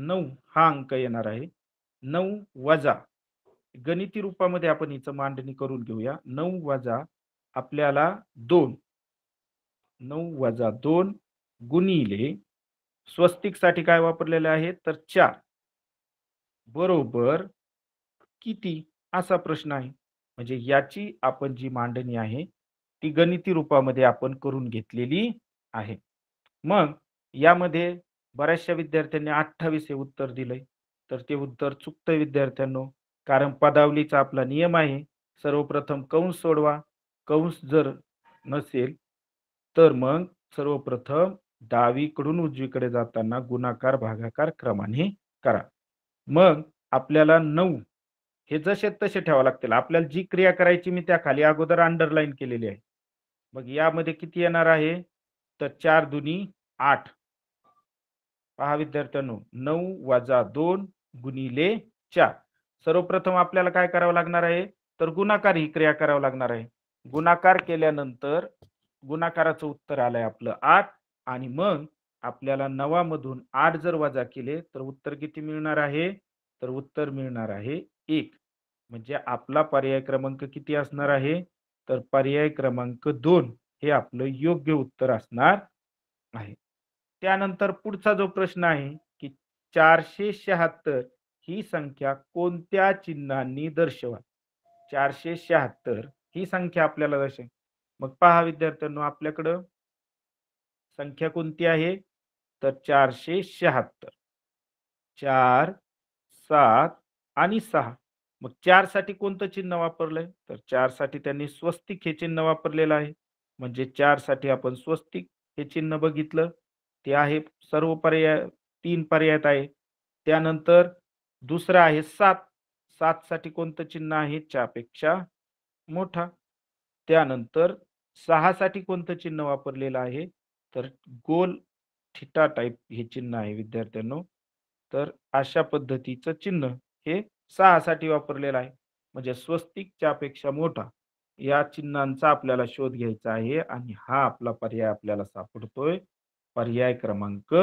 नऊ हा अंक येणार आहे नऊ वजा गणिती रूपामध्ये आपण हिचं मांडणी करून घेऊया नऊ वजा आपल्याला दोन नऊ वजा दोन गुणिले स्वस्तिकसाठी काय वापरलेले आहे तर चार बरोबर किती असा प्रश्न आहे म्हणजे याची आपण जी मांडणी आहे ती गणिती रूपामध्ये आपण करून घेतलेली आहे मग यामध्ये बऱ्याचशा विद्यार्थ्यांनी अठ्ठावीस हे उत्तर दिलंय तर ते उत्तर चुकतं विद्यार्थ्यांनो कारण पदावलीचा आपला नियम आहे सर्वप्रथम कंस सोडवा कंस जर नसेल तर मग सर्वप्रथम डावीकडून उजवीकडे जाताना गुणाकार भागाकार क्रमाने करा मग आपल्याला नऊ हे जसे तसे ठेवावं लागतील आपल्याला जी क्रिया करायची मी त्या खाली अगोदर अंडरलाईन केलेली आहे मग यामध्ये किती येणार आहे तर चार दुनी आठ पहा विद्यार्थ्यांनो नऊ वाजा दोन गुणिले चार सर्वप्रथम आपल्याला काय करावं लागणार आहे तर गुणाकार ही क्रिया करावं लागणार आहे गुणाकार केल्यानंतर गुणाकाराचं उत्तर आलंय आपलं आठ आणि मग आपल्याला नवामधून आठ जर वजा केले तर उत्तर किती मिळणार आहे तर उत्तर मिळणार आहे एक म्हणजे आपला पर्याय क्रमांक किती असणार आहे तर पर्याय क्रमांक दोन हे आपलं योग्य उत्तर असणार आहे त्यानंतर पुढचा जो प्रश्न आहे की चारशे शहात्तर ही संख्या कोणत्या चिन्हांनी दर्शवा चारशे शहात्तर ही संख्या आपल्याला दर्शव मग पहा विद्यार्थ्यांनो आपल्याकडं संख्या कोणती आहे तर चारशे शहात्तर चार सात आणि सहा मग चार साठी कोणतं चिन्ह वापरलंय तर चार साठी त्यांनी स्वस्तिक हे चिन्ह वापरलेलं आहे म्हणजे चार साठी आपण स्वस्तिक हे चिन्ह बघितलं ते आहे सर्व पर्याय तीन पर्यायात आहे त्यानंतर दुसरं आहे सात सात साठी कोणतं चिन्ह आहे चापेक्षा मोठा त्यानंतर सहा साठी कोणतं चिन्ह वापरलेलं आहे तर गोल ठिटा टाईप हे चिन्ह आहे विद्यार्थ्यांनो तर अशा पद्धतीचं चिन्ह हे सहासाठी वापरलेलं आहे म्हणजे स्वस्तिकच्या पेक्षा मोठा या चिन्हांचा आपल्याला शोध घ्यायचा आहे आणि हा आपला पर्याय आपल्याला सापडतोय पर्याय क्रमांक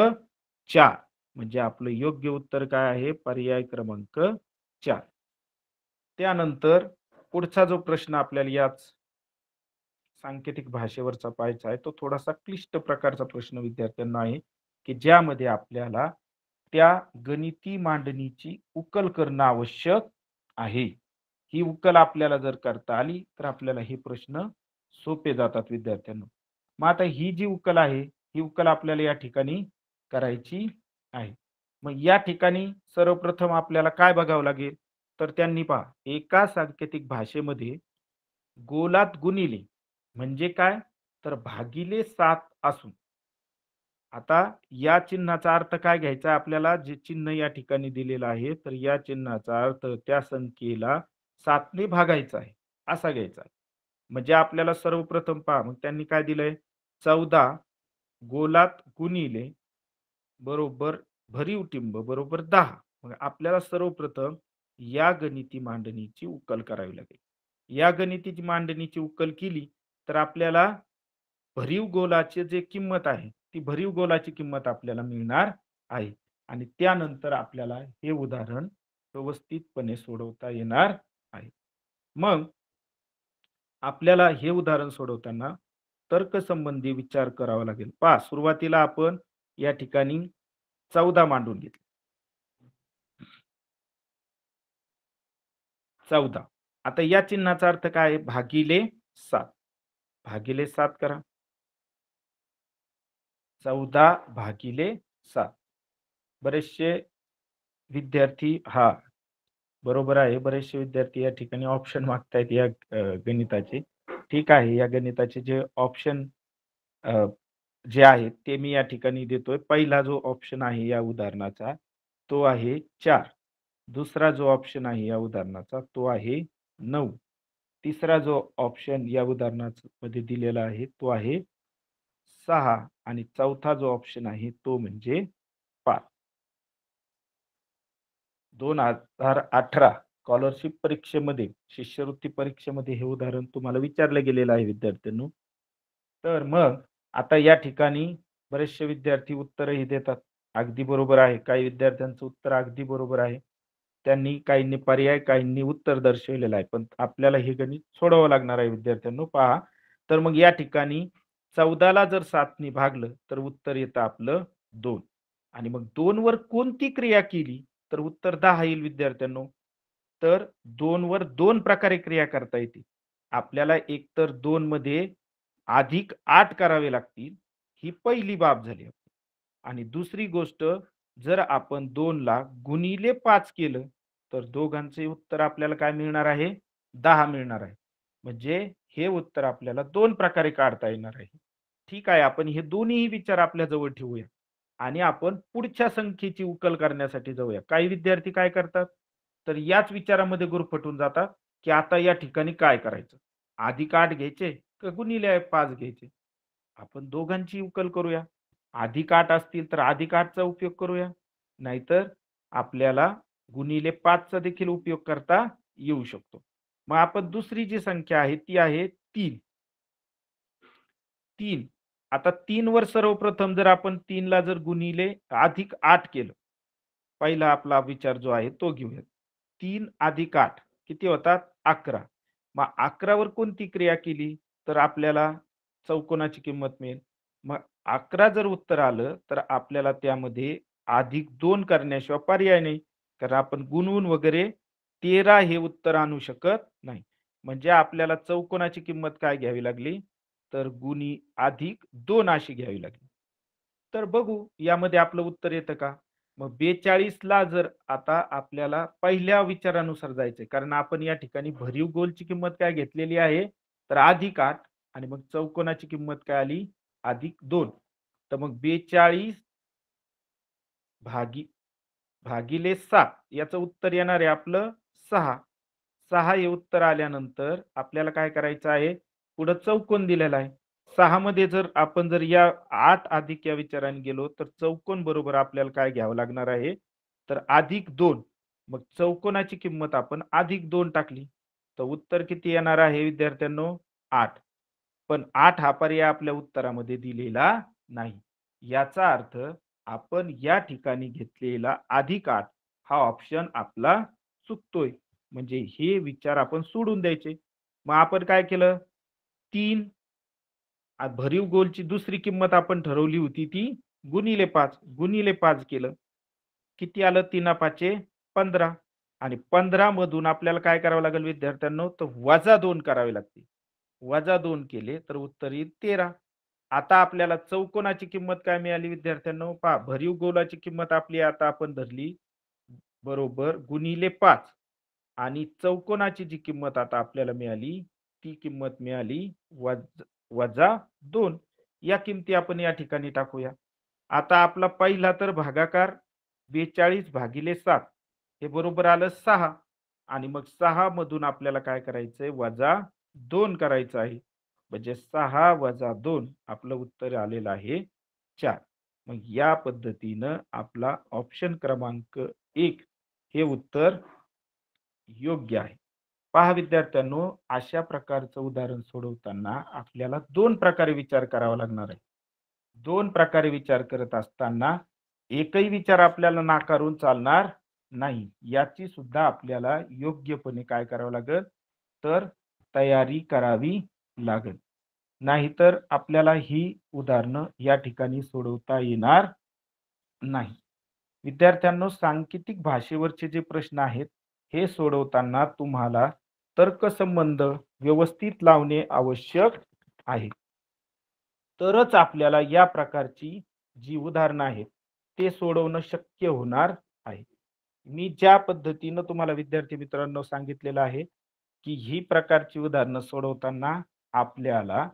चार म्हणजे आपलं योग्य उत्तर काय आहे पर्याय क्रमांक चार त्यानंतर पुढचा जो प्रश्न आपल्याला याच सांकेतिक भाषेवरचा पाहायचा आहे तो थोडासा क्लिष्ट प्रकारचा प्रश्न विद्यार्थ्यांना आहे की ज्यामध्ये आपल्याला त्या गणिती मांडणीची उकल करणं आवश्यक आहे ही उकल आपल्याला जर करता आली तर आपल्याला हे प्रश्न सोपे जातात विद्यार्थ्यांना मग आता ही जी उकल आहे ही उकल आपल्याला या ठिकाणी करायची आहे मग या ठिकाणी सर्वप्रथम आपल्याला काय बघावं लागेल तर त्यांनी पहा एका सांकेतिक भाषेमध्ये गोलात गुणिले म्हणजे काय तर भागिले सात असून आता या चिन्हाचा अर्थ काय घ्यायचा आपल्याला जे चिन्ह या ठिकाणी दिलेलं आहे तर या चिन्हाचा अर्थ त्या संख्येला सातने भागायचा आहे असा घ्यायचा म्हणजे आपल्याला सर्वप्रथम पहा मग त्यांनी काय दिलंय चौदा गोलात गुणिले बरोबर भरीव टिंब बरोबर दहा मग आपल्याला सर्वप्रथम या गणिती मांडणीची उकल करावी लागेल या गणितीची मांडणीची उकल केली तर आपल्याला भरीव गोलाचे जे किंमत आहे ती भरीव गोलाची किंमत आपल्याला मिळणार आहे आणि त्यानंतर आपल्याला हे उदाहरण व्यवस्थितपणे सोडवता येणार आहे मग आपल्याला हे उदाहरण सोडवताना तर्कसंबंधी विचार करावा लागेल पहा सुरुवातीला आपण या ठिकाणी चौदा मांडून घेतले चौदा आता या चिन्हाचा अर्थ काय भागिले सात भागिले सात करा चौदा भागिले सात बरेचसे विद्यार्थी हा बरोबर आहे बरेचसे विद्यार्थी या ठिकाणी ऑप्शन मागतायत या गणिताचे ठीक आहे या गणिताचे जे ऑप्शन जे आहेत ते मी या ठिकाणी देतोय पहिला जो ऑप्शन आहे या उदाहरणाचा तो आहे चार दुसरा जो ऑप्शन आहे या उदाहरणाचा तो आहे नऊ तिसरा जो ऑप्शन या उदाहरणामध्ये दिलेला आहे तो आहे सहा आणि चौथा जो ऑप्शन आहे तो म्हणजे पाच दोन हजार अठरा स्कॉलरशिप परीक्षेमध्ये शिष्यवृत्ती परीक्षेमध्ये हे उदाहरण तुम्हाला विचारलं गेलेलं आहे विद्यार्थ्यांनो तर मग आता या ठिकाणी बरेचसे विद्यार्थी उत्तरही देतात अगदी बरोबर आहे काही विद्यार्थ्यांचं उत्तर अगदी बरोबर आहे त्यांनी काहींनी पर्याय काहींनी उत्तर दर्शवलेलं आहे पण आपल्याला हे गणित सोडावं लागणार आहे विद्यार्थ्यांनो पहा तर मग या ठिकाणी चौदाला जर सातने भागलं तर उत्तर येतं आपलं दोन आणि मग दोन वर कोणती क्रिया केली तर उत्तर दहा येईल विद्यार्थ्यांनो तर दोन वर दोन प्रकारे क्रिया करता येते आपल्याला तर दोन मध्ये अधिक आठ करावे लागतील ही पहिली बाब झाली आणि दुसरी गोष्ट जर आपण दोन ला गुणिले पाच केलं तर दोघांचे उत्तर आपल्याला काय मिळणार आहे दहा मिळणार आहे म्हणजे हे उत्तर आपल्याला दोन प्रकारे काढता येणार आहे ठीक आहे आपण हे दोन्ही विचार आपल्या जवळ ठेवूया आणि आपण पुढच्या संख्येची उकल करण्यासाठी जाऊया काही विद्यार्थी काय करतात तर याच विचारामध्ये गुरफटून जातात की आता या ठिकाणी काय करायचं आधी काठ घ्यायचे का गुणिले पाच घ्यायचे आपण दोघांची उकल करूया आधी काठ असतील तर आधी काठचा उपयोग करूया नाहीतर आपल्याला गुणिले पाचचा देखील उपयोग करता येऊ शकतो मग आपण दुसरी जी संख्या आहे ती आहे तीन तीन आता तीन वर सर्वप्रथम जर आपण तीनला जर गुणिले अधिक आठ केलं पहिला आपला विचार जो आहे तो घेऊयात तीन अधिक आठ किती होतात अकरा मग अकरावर कोणती क्रिया केली तर आपल्याला चौकोनाची किंमत मिळेल मग अकरा जर उत्तर आलं तर आपल्याला त्यामध्ये अधिक दोन करण्याशिवाय पर्याय नाही कारण आपण गुणवून वगैरे तेरा हे उत्तर आणू शकत नाही म्हणजे आपल्याला चौकोनाची किंमत काय घ्यावी लागली तर गुणी अधिक दोन अशी घ्यावी लागली तर बघू यामध्ये आपलं उत्तर येतं का मग बेचाळीसला ला जर आता आपल्याला पहिल्या विचारानुसार जायचंय कारण आपण या ठिकाणी भरीव गोलची किंमत काय घेतलेली आहे तर अधिक आठ आणि मग चौकोनाची किंमत काय आली अधिक दोन तर मग बेचाळीस भागी भागिले सात याचं उत्तर येणार आहे आपलं सहा सहा हे उत्तर आल्यानंतर आपल्याला काय करायचं आहे पुढं चौकोन दिलेला आहे सहा मध्ये जर आपण जर या आठ अधिक या विचाराने गेलो तर चौकोन बरोबर आपल्याला काय घ्यावं लागणार आहे तर अधिक दोन मग चौकोनाची किंमत आपण अधिक दोन टाकली तर उत्तर किती येणार आहे विद्यार्थ्यांनो आठ पण आठ हा पर्याय आपल्या उत्तरामध्ये दिलेला नाही याचा अर्थ आपण या ठिकाणी घेतलेला अधिक आठ हा ऑप्शन आपला चुकतोय म्हणजे हे विचार आपण सोडून द्यायचे मग आपण काय केलं तीन भरीव गोलची दुसरी किंमत आपण ठरवली होती ती गुणिले पाच गुणिले पाच केलं किती आलं तीना पाचे पंधरा आणि पंधरा मधून आपल्याला काय करावं लागेल विद्यार्थ्यांना तर वजा दोन करावे लागते वजा दोन केले तर उत्तर येईल तेरा आता आपल्याला चौकोनाची किंमत काय मिळाली विद्यार्थ्यांना पहा भरीव गोलाची किंमत आपली आता आपण धरली बरोबर गुणिले पाच आणि चौकोनाची जी किंमत आता आपल्याला मिळाली ती किंमत मिळाली वजा दोन या किमती आपण या ठिकाणी टाकूया आता आपला पहिला तर भागाकार बेचाळीस भागिले सात हे बरोबर आलं सहा आणि मग सहा मधून आपल्याला काय करायचंय वजा दोन करायचं आहे म्हणजे सहा वजा दोन आपलं उत्तर आलेलं आहे चार मग या पद्धतीनं आपला ऑप्शन क्रमांक एक हे उत्तर योग्य आहे पहा विद्यार्थ्यांनो अशा प्रकारचं उदाहरण सोडवताना आपल्याला दोन प्रकारे विचार करावा लागणार आहे दोन प्रकारे विचार करत असताना एकही विचार आपल्याला नाकारून चालणार नाही याची सुद्धा आपल्याला योग्यपणे काय करावं लागेल तर तयारी करावी लागेल नाहीतर आपल्याला ही उदाहरणं या ठिकाणी सोडवता येणार नाही विद्यार्थ्यांना सांकेतिक भाषेवरचे जे प्रश्न आहेत हे सोडवताना तुम्हाला तर्कसंबंध व्यवस्थित लावणे आवश्यक आहे तरच आपल्याला या प्रकारची जी उदाहरणं आहेत ते सोडवणं शक्य होणार आहे मी ज्या पद्धतीनं तुम्हाला विद्यार्थी मित्रांनो सांगितलेलं आहे की ही प्रकारची उदाहरणं सोडवताना आपल्याला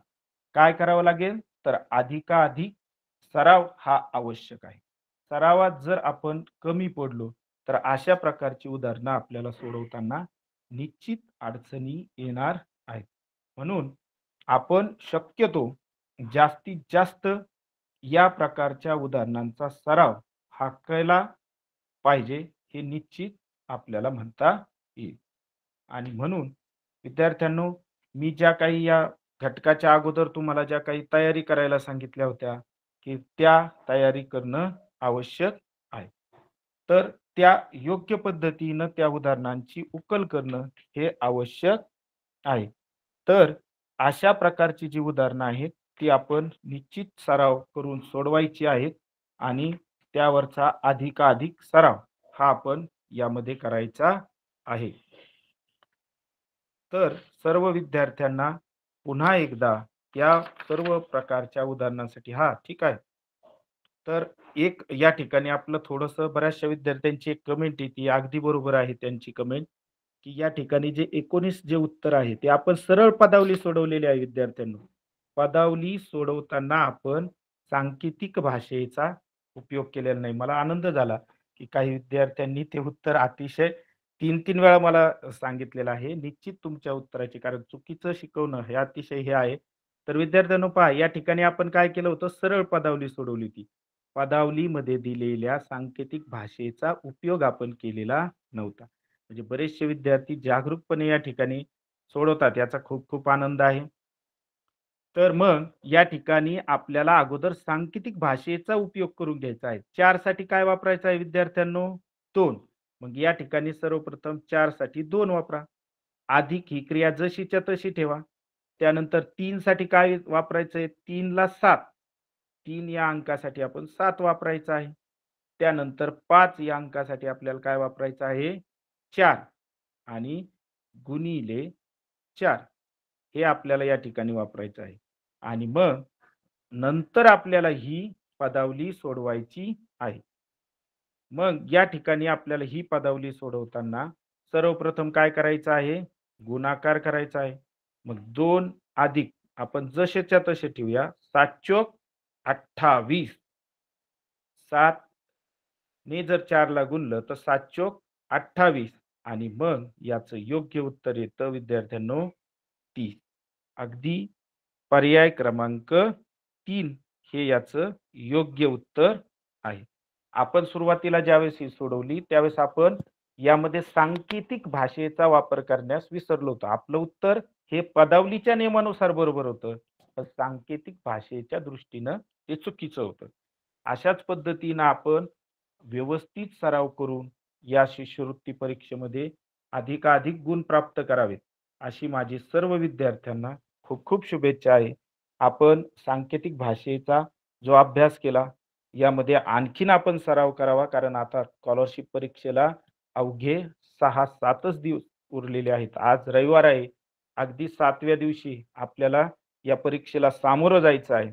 काय करावं लागेल तर अधिकाधिक सराव हा आवश्यक आहे सरावात जर आपण कमी पडलो तर अशा प्रकारची उदाहरणं आपल्याला सोडवताना निश्चित अडचणी येणार आहेत म्हणून आपण शक्यतो जास्तीत जास्त या प्रकारच्या उदाहरणांचा सराव हा पाहिजे हे निश्चित आपल्याला म्हणता येईल आणि म्हणून विद्यार्थ्यांनो मी ज्या काही या घटकाच्या अगोदर तुम्हाला ज्या काही तयारी करायला सांगितल्या होत्या की त्या तयारी करणं आवश्यक आहे तर त्या योग्य पद्धतीनं त्या उदाहरणांची उकल करणं हे आवश्यक आहे तर अशा प्रकारची जी उदाहरणं आहेत ती आपण निश्चित सराव करून सोडवायची आहेत आणि त्यावरचा अधिकाधिक सराव हा आपण यामध्ये करायचा आहे तर सर्व विद्यार्थ्यांना पुन्हा एकदा या सर्व प्रकारच्या उदाहरणांसाठी हा ठीक आहे तर एक या ठिकाणी आपलं थोडस बऱ्याचशा विद्यार्थ्यांची एक कमेंट येते अगदी बरोबर आहे त्यांची कमेंट की या ठिकाणी जे एकोणीस जे उत्तर आहे ते आपण सरळ पदावली सोडवलेले आहे विद्यार्थ्यांना पदावली सोडवताना आपण सांकेतिक भाषेचा उपयोग केलेला नाही मला आनंद झाला की काही विद्यार्थ्यांनी ते उत्तर अतिशय तीन तीन वेळा मला सांगितलेलं आहे निश्चित तुमच्या उत्तराचे कारण चुकीचं शिकवणं हे अतिशय हे आहे तर विद्यार्थ्यांनो पहा या ठिकाणी आपण काय केलं होतं सरळ पदावली सोडवली ती मध्ये दिलेल्या सांकेतिक भाषेचा उपयोग आपण केलेला नव्हता म्हणजे बरेचसे विद्यार्थी जागरूकपणे या ठिकाणी सोडवतात याचा खूप खूप आनंद आहे तर मग या ठिकाणी आपल्याला अगोदर सांकेतिक भाषेचा उपयोग करून घ्यायचा आहे चार साठी काय वापरायचं आहे विद्यार्थ्यांनो दोन मग या ठिकाणी सर्वप्रथम चार साठी दोन वापरा अधिक ही क्रिया जशीच्या तशी ठेवा त्यानंतर तीन साठी काय वापरायचंय तीनला सात तीन या अंकासाठी आपण सात वापरायचा आहे त्यानंतर पाच या अंकासाठी आपल्याला काय वापरायचं आहे चार आणि गुणिले चार हे आपल्याला या ठिकाणी वापरायचं आहे आणि मग नंतर आपल्याला ही पदावली सोडवायची आहे मग या ठिकाणी आपल्याला ही पदावली सोडवताना सर्वप्रथम काय करायचं आहे गुणाकार करायचा आहे मग दोन अधिक आपण जसेच्या तसे ठेवूया सात चोक अठ्ठावीस सात ने जर चारला गुणलं तर सात चोक अठ्ठावीस आणि मग याचं योग्य उत्तर येतं विद्यार्थ्यांनो तीस अगदी पर्याय क्रमांक तीन हे याचं योग्य उत्तर आहे आपण सुरुवातीला ज्यावेळेस ही सोडवली त्यावेळेस आपण यामध्ये सांकेतिक भाषेचा वापर करण्यास विसरलो होतो आपलं उत्तर हे पदावलीच्या नियमानुसार बरोबर होतं सांकेतिक भाषेच्या दृष्टीनं ते चुकीचं होतं अशाच पद्धतीनं आपण व्यवस्थित सराव करून या शिष्यवृत्ती परीक्षेमध्ये अधिकाधिक गुण प्राप्त करावेत अशी माझी सर्व विद्यार्थ्यांना खूप खूप शुभेच्छा आहे आपण सांकेतिक भाषेचा जो अभ्यास केला यामध्ये आणखीन आपण सराव करावा कारण आता स्कॉलरशिप परीक्षेला अवघे सहा सातच दिवस उरलेले आहेत आज रविवार आहे अगदी सातव्या दिवशी आपल्याला या परीक्षेला सामोरं जायचं आहे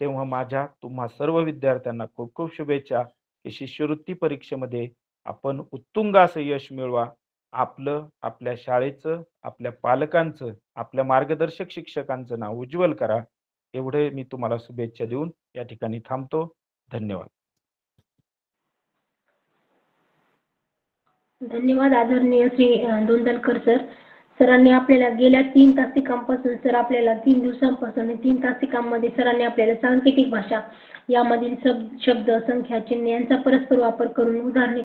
तेव्हा माझ्या तुम्हा सर्व विद्यार्थ्यांना खूप खूप शुभेच्छा की शिष्यवृत्ती परीक्षेमध्ये आपण उत्तुंग असं यश मिळवा आपलं आपल्या शाळेचं आपल्या पालकांचं आपल्या मार्गदर्शक शिक्षकांचं नाव उज्ज्वल करा एवढे मी तुम्हाला शुभेच्छा देऊन या ठिकाणी थांबतो धन्यवाद धन्यवाद आदरणीय श्री दोंदलकर सर सरांनी आपल्याला गेल्या तीन तासिकांपासून सर आपल्याला तीन दिवसांपासून तीन तासिकांमध्ये सरांनी आपल्याला सांकेतिक भाषा यामधील शब्द संख्या चिन्ह यांचा परस्पर वापर करून उदाहरणे